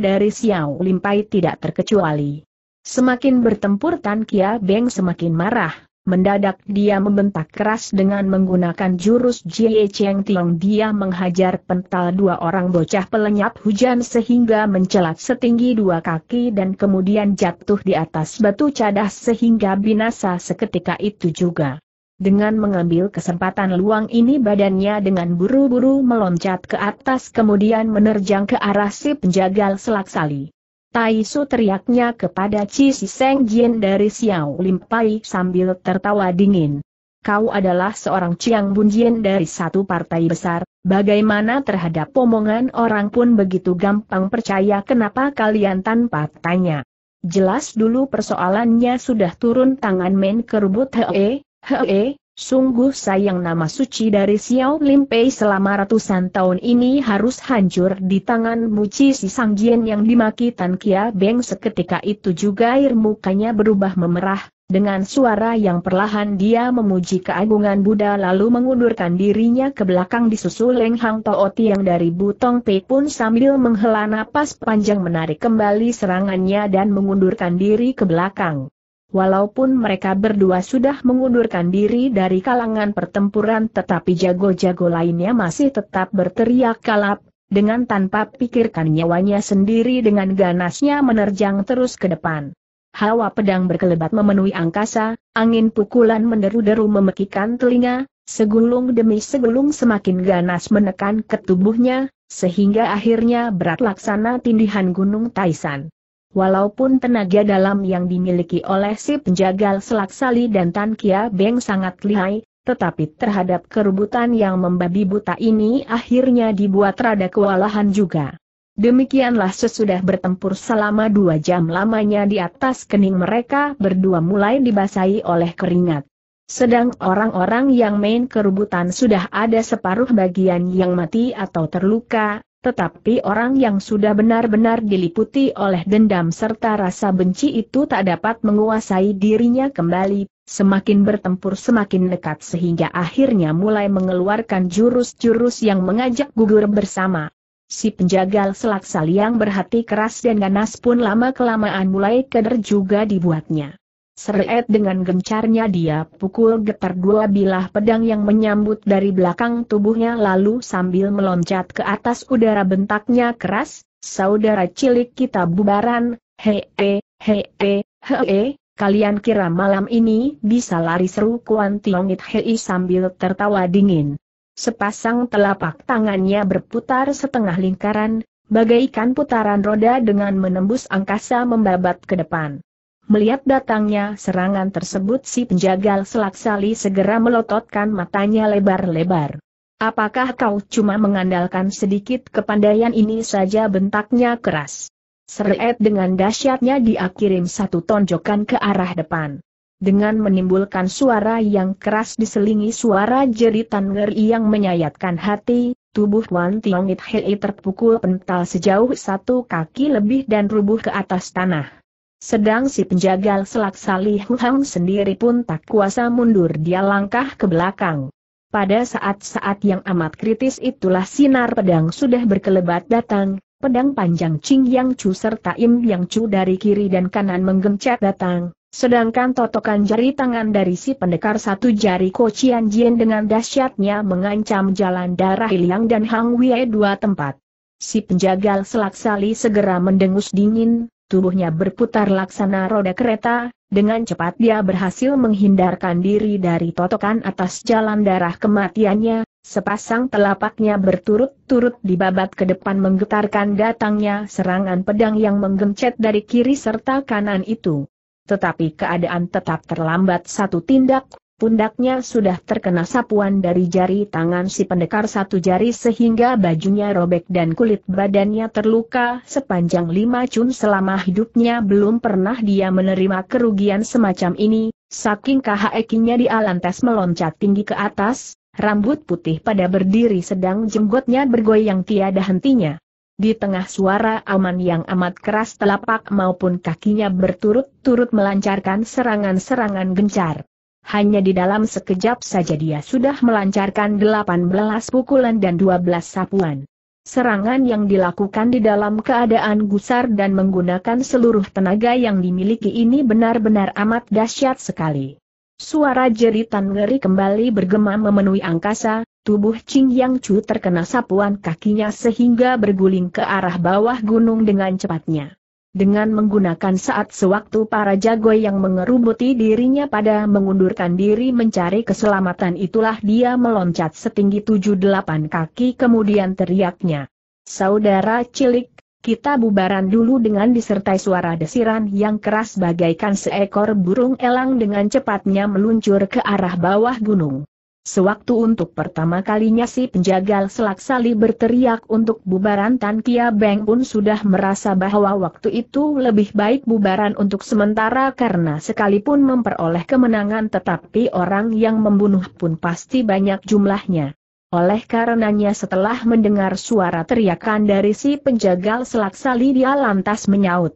dari Xiao Limpai tidak terkecuali. Semakin bertempur Tan Kia Beng semakin marah, Mendadak dia membentak keras dengan menggunakan jurus Jie Cheng Tiong dia menghajar pental dua orang bocah pelenyap hujan sehingga mencelat setinggi dua kaki dan kemudian jatuh di atas batu cadas sehingga binasa seketika itu juga. Dengan mengambil kesempatan luang ini badannya dengan buru-buru meloncat ke atas kemudian menerjang ke arah si penjagal selaksali. Tai Su teriaknya kepada Chi Si Seng Jian dari Xiao Lim Pai sambil tertawa dingin. Kau adalah seorang Chiang Bun Jin dari satu partai besar, bagaimana terhadap omongan orang pun begitu gampang percaya kenapa kalian tanpa tanya. Jelas dulu persoalannya sudah turun tangan main kerbut He e, He. E, Sungguh sayang nama suci dari Xiao Lim Pei selama ratusan tahun ini harus hancur di tangan Muci si Sang Jin yang dimaki Tan Kia Beng seketika itu juga air mukanya berubah memerah, dengan suara yang perlahan dia memuji keagungan Buddha lalu mengundurkan dirinya ke belakang disusul Leng Hang Tao yang dari Butong Pei pun sambil menghela napas panjang menarik kembali serangannya dan mengundurkan diri ke belakang. Walaupun mereka berdua sudah mengundurkan diri dari kalangan pertempuran tetapi jago-jago lainnya masih tetap berteriak kalap, dengan tanpa pikirkan nyawanya sendiri dengan ganasnya menerjang terus ke depan. Hawa pedang berkelebat memenuhi angkasa, angin pukulan menderu-deru memekikan telinga, segulung demi segulung semakin ganas menekan ke tubuhnya, sehingga akhirnya berat laksana tindihan Gunung Taisan. Walaupun tenaga dalam yang dimiliki oleh si penjagal Selak Sali dan Tan Kia Beng sangat lihai, tetapi terhadap kerubutan yang membabi buta ini akhirnya dibuat rada kewalahan juga. Demikianlah sesudah bertempur selama dua jam lamanya di atas kening mereka berdua mulai dibasahi oleh keringat. Sedang orang-orang yang main kerubutan sudah ada separuh bagian yang mati atau terluka, tetapi orang yang sudah benar-benar diliputi oleh dendam serta rasa benci itu tak dapat menguasai dirinya kembali, semakin bertempur semakin dekat sehingga akhirnya mulai mengeluarkan jurus-jurus yang mengajak gugur bersama. Si penjagal selaksal yang berhati keras dan ganas pun lama-kelamaan mulai keder juga dibuatnya. Seret dengan gencarnya dia pukul getar dua bilah pedang yang menyambut dari belakang tubuhnya lalu sambil meloncat ke atas udara bentaknya keras, saudara cilik kita bubaran, hee, hee, hee, kalian kira malam ini bisa lari seru Kuan Tiongit hei sambil tertawa dingin. Sepasang telapak tangannya berputar setengah lingkaran, bagaikan putaran roda dengan menembus angkasa membabat ke depan. Melihat datangnya serangan tersebut si penjagal selaksali segera melototkan matanya lebar-lebar. Apakah kau cuma mengandalkan sedikit kepandaian ini saja bentaknya keras? Seret dengan dahsyatnya dia satu tonjokan ke arah depan. Dengan menimbulkan suara yang keras diselingi suara jeritan ngeri yang menyayatkan hati, tubuh Wan Longit Hei terpukul pental sejauh satu kaki lebih dan rubuh ke atas tanah. Sedang si penjagal selaksa Li Huang sendiri pun tak kuasa mundur dia langkah ke belakang. Pada saat-saat yang amat kritis itulah sinar pedang sudah berkelebat datang, pedang panjang Ching Yang Chu serta Im Yang Chu dari kiri dan kanan menggencet datang, Sedangkan totokan jari tangan dari si pendekar satu jari Chian Jin dengan dahsyatnya mengancam jalan darah Liang dan Hang Wei dua tempat. Si penjagal selaksali segera mendengus dingin, tubuhnya berputar laksana roda kereta, dengan cepat dia berhasil menghindarkan diri dari totokan atas jalan darah kematiannya, sepasang telapaknya berturut-turut dibabat ke depan menggetarkan datangnya serangan pedang yang menggencet dari kiri serta kanan itu. Tetapi keadaan tetap terlambat satu tindak, Pundaknya sudah terkena sapuan dari jari tangan si pendekar satu jari sehingga bajunya robek dan kulit badannya terluka sepanjang lima cun selama hidupnya belum pernah dia menerima kerugian semacam ini, saking kahaekinya di lantas meloncat tinggi ke atas, rambut putih pada berdiri sedang jenggotnya bergoyang tiada hentinya. Di tengah suara aman yang amat keras telapak maupun kakinya berturut-turut melancarkan serangan-serangan gencar hanya di dalam sekejap saja dia sudah melancarkan 18 pukulan dan 12 sapuan. Serangan yang dilakukan di dalam keadaan gusar dan menggunakan seluruh tenaga yang dimiliki ini benar-benar amat dahsyat sekali. Suara jeritan ngeri kembali bergema memenuhi angkasa, tubuh Ching Yang Chu terkena sapuan kakinya sehingga berguling ke arah bawah gunung dengan cepatnya dengan menggunakan saat sewaktu para jago yang mengerubuti dirinya pada mengundurkan diri mencari keselamatan itulah dia meloncat setinggi tujuh delapan kaki kemudian teriaknya. Saudara cilik, kita bubaran dulu dengan disertai suara desiran yang keras bagaikan seekor burung elang dengan cepatnya meluncur ke arah bawah gunung. Sewaktu untuk pertama kalinya si penjagal selaksali berteriak untuk bubaran Tan Kia Beng pun sudah merasa bahwa waktu itu lebih baik bubaran untuk sementara karena sekalipun memperoleh kemenangan tetapi orang yang membunuh pun pasti banyak jumlahnya. Oleh karenanya setelah mendengar suara teriakan dari si penjagal selaksali dia lantas menyaut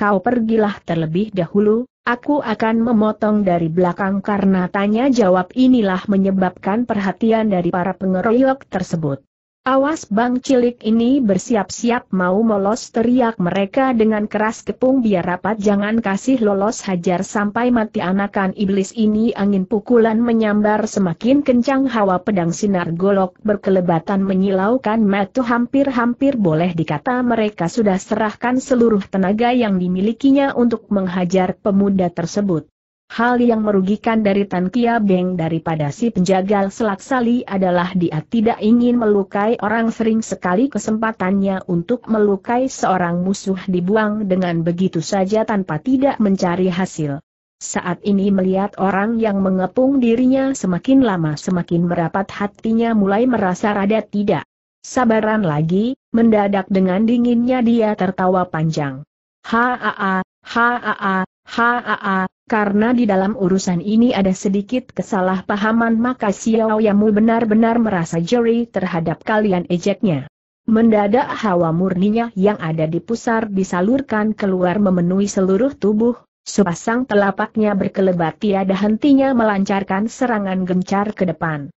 kau pergilah terlebih dahulu, aku akan memotong dari belakang karena tanya jawab inilah menyebabkan perhatian dari para pengeroyok tersebut. Awas bang cilik ini bersiap-siap mau molos teriak mereka dengan keras kepung biar rapat jangan kasih lolos hajar sampai mati anakan iblis ini angin pukulan menyambar semakin kencang hawa pedang sinar golok berkelebatan menyilaukan matu hampir-hampir boleh dikata mereka sudah serahkan seluruh tenaga yang dimilikinya untuk menghajar pemuda tersebut. Hal yang merugikan dari Tan Kia Beng daripada si penjaga Selak Sali adalah dia tidak ingin melukai orang sering sekali kesempatannya untuk melukai seorang musuh dibuang dengan begitu saja tanpa tidak mencari hasil. Saat ini melihat orang yang mengepung dirinya semakin lama semakin merapat hatinya mulai merasa rada tidak. Sabaran lagi, mendadak dengan dinginnya dia tertawa panjang. Haa, haa, haa, haa, karena di dalam urusan ini ada sedikit kesalahpahaman maka Xiao Yamu benar-benar merasa jeri terhadap kalian ejeknya. Mendadak hawa murninya yang ada di pusar disalurkan keluar memenuhi seluruh tubuh, sepasang telapaknya berkelebat tiada hentinya melancarkan serangan gencar ke depan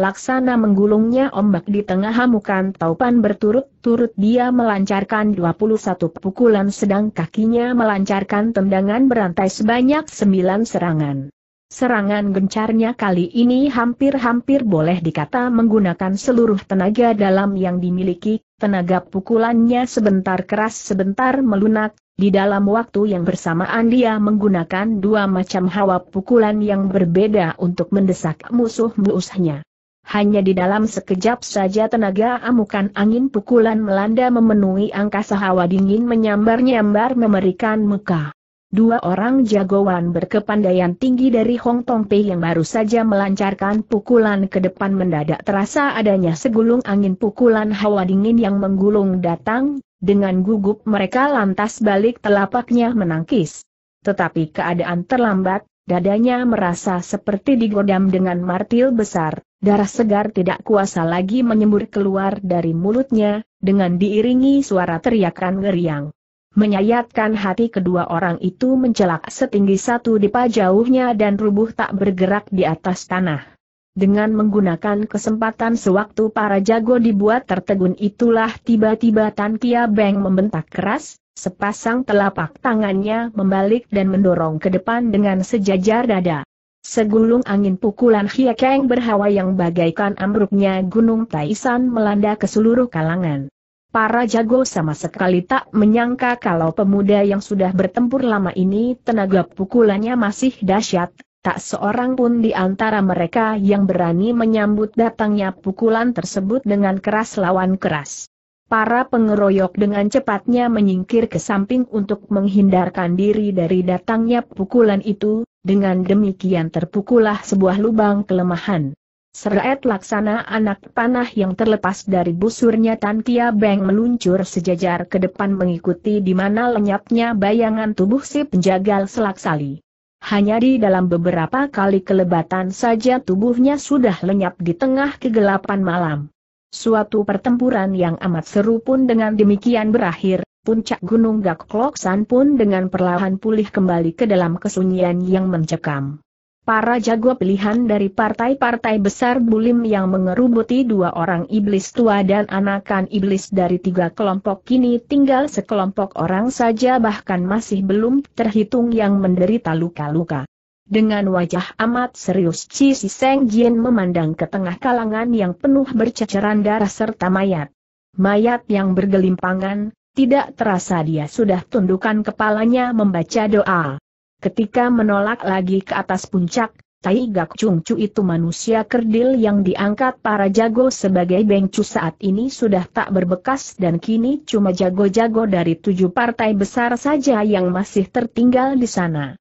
laksana menggulungnya ombak di tengah hamukan taupan berturut-turut dia melancarkan 21 pukulan sedang kakinya melancarkan tendangan berantai sebanyak 9 serangan. Serangan gencarnya kali ini hampir-hampir boleh dikata menggunakan seluruh tenaga dalam yang dimiliki, tenaga pukulannya sebentar keras sebentar melunak, di dalam waktu yang bersamaan dia menggunakan dua macam hawa pukulan yang berbeda untuk mendesak musuh-musuhnya. Hanya di dalam sekejap saja tenaga amukan angin pukulan melanda memenuhi angkasa hawa dingin menyambar-nyambar memerikan muka. Dua orang jagoan berkepandaian tinggi dari Hong Tong Pei yang baru saja melancarkan pukulan ke depan mendadak terasa adanya segulung angin pukulan hawa dingin yang menggulung datang, dengan gugup mereka lantas balik telapaknya menangkis. Tetapi keadaan terlambat, dadanya merasa seperti digodam dengan martil besar, Darah segar tidak kuasa lagi menyembur keluar dari mulutnya, dengan diiringi suara teriakan ngeriang. Menyayatkan hati kedua orang itu mencelak setinggi satu dipa jauhnya dan rubuh tak bergerak di atas tanah. Dengan menggunakan kesempatan sewaktu para jago dibuat tertegun itulah tiba-tiba Tan Kia Beng membentak keras, sepasang telapak tangannya membalik dan mendorong ke depan dengan sejajar dada. Segulung angin pukulan Hiakeng berhawa yang bagaikan ambruknya gunung Taisan melanda ke seluruh kalangan. Para jago sama sekali tak menyangka kalau pemuda yang sudah bertempur lama ini tenaga pukulannya masih dahsyat, tak seorang pun di antara mereka yang berani menyambut datangnya pukulan tersebut dengan keras lawan keras. Para pengeroyok dengan cepatnya menyingkir ke samping untuk menghindarkan diri dari datangnya pukulan itu, dengan demikian terpukulah sebuah lubang kelemahan. Seret laksana anak panah yang terlepas dari busurnya Tan Kia Beng meluncur sejajar ke depan mengikuti di mana lenyapnya bayangan tubuh si penjagal selaksali. Hanya di dalam beberapa kali kelebatan saja tubuhnya sudah lenyap di tengah kegelapan malam. Suatu pertempuran yang amat seru pun dengan demikian berakhir, Puncak Gunung Gakloksan pun dengan perlahan pulih kembali ke dalam kesunyian yang mencekam. Para jago pilihan dari partai-partai besar Bulim yang mengerubuti dua orang iblis tua dan anakan iblis dari tiga kelompok kini tinggal sekelompok orang saja bahkan masih belum terhitung yang menderita luka-luka. Dengan wajah amat serius Chi Si Seng Jin memandang ke tengah kalangan yang penuh berceceran darah serta mayat. Mayat yang bergelimpangan, tidak terasa dia sudah tundukkan kepalanya membaca doa. Ketika menolak lagi ke atas puncak, Tai Gak Chung Chu itu manusia kerdil yang diangkat para jago sebagai bengcu saat ini sudah tak berbekas dan kini cuma jago-jago dari tujuh partai besar saja yang masih tertinggal di sana.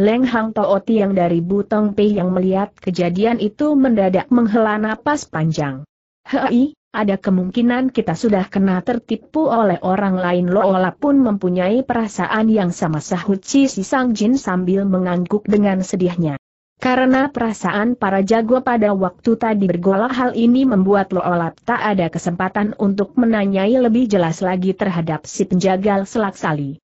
Leng Hang Tooti yang dari Butong Pei yang melihat kejadian itu mendadak menghela napas panjang. Hei, ada kemungkinan kita sudah kena tertipu oleh orang lain Loola pun mempunyai perasaan yang sama sahut Chi Si Sang Jin sambil mengangguk dengan sedihnya. Karena perasaan para jago pada waktu tadi bergolak hal ini membuat Loola tak ada kesempatan untuk menanyai lebih jelas lagi terhadap si penjagal selaksali.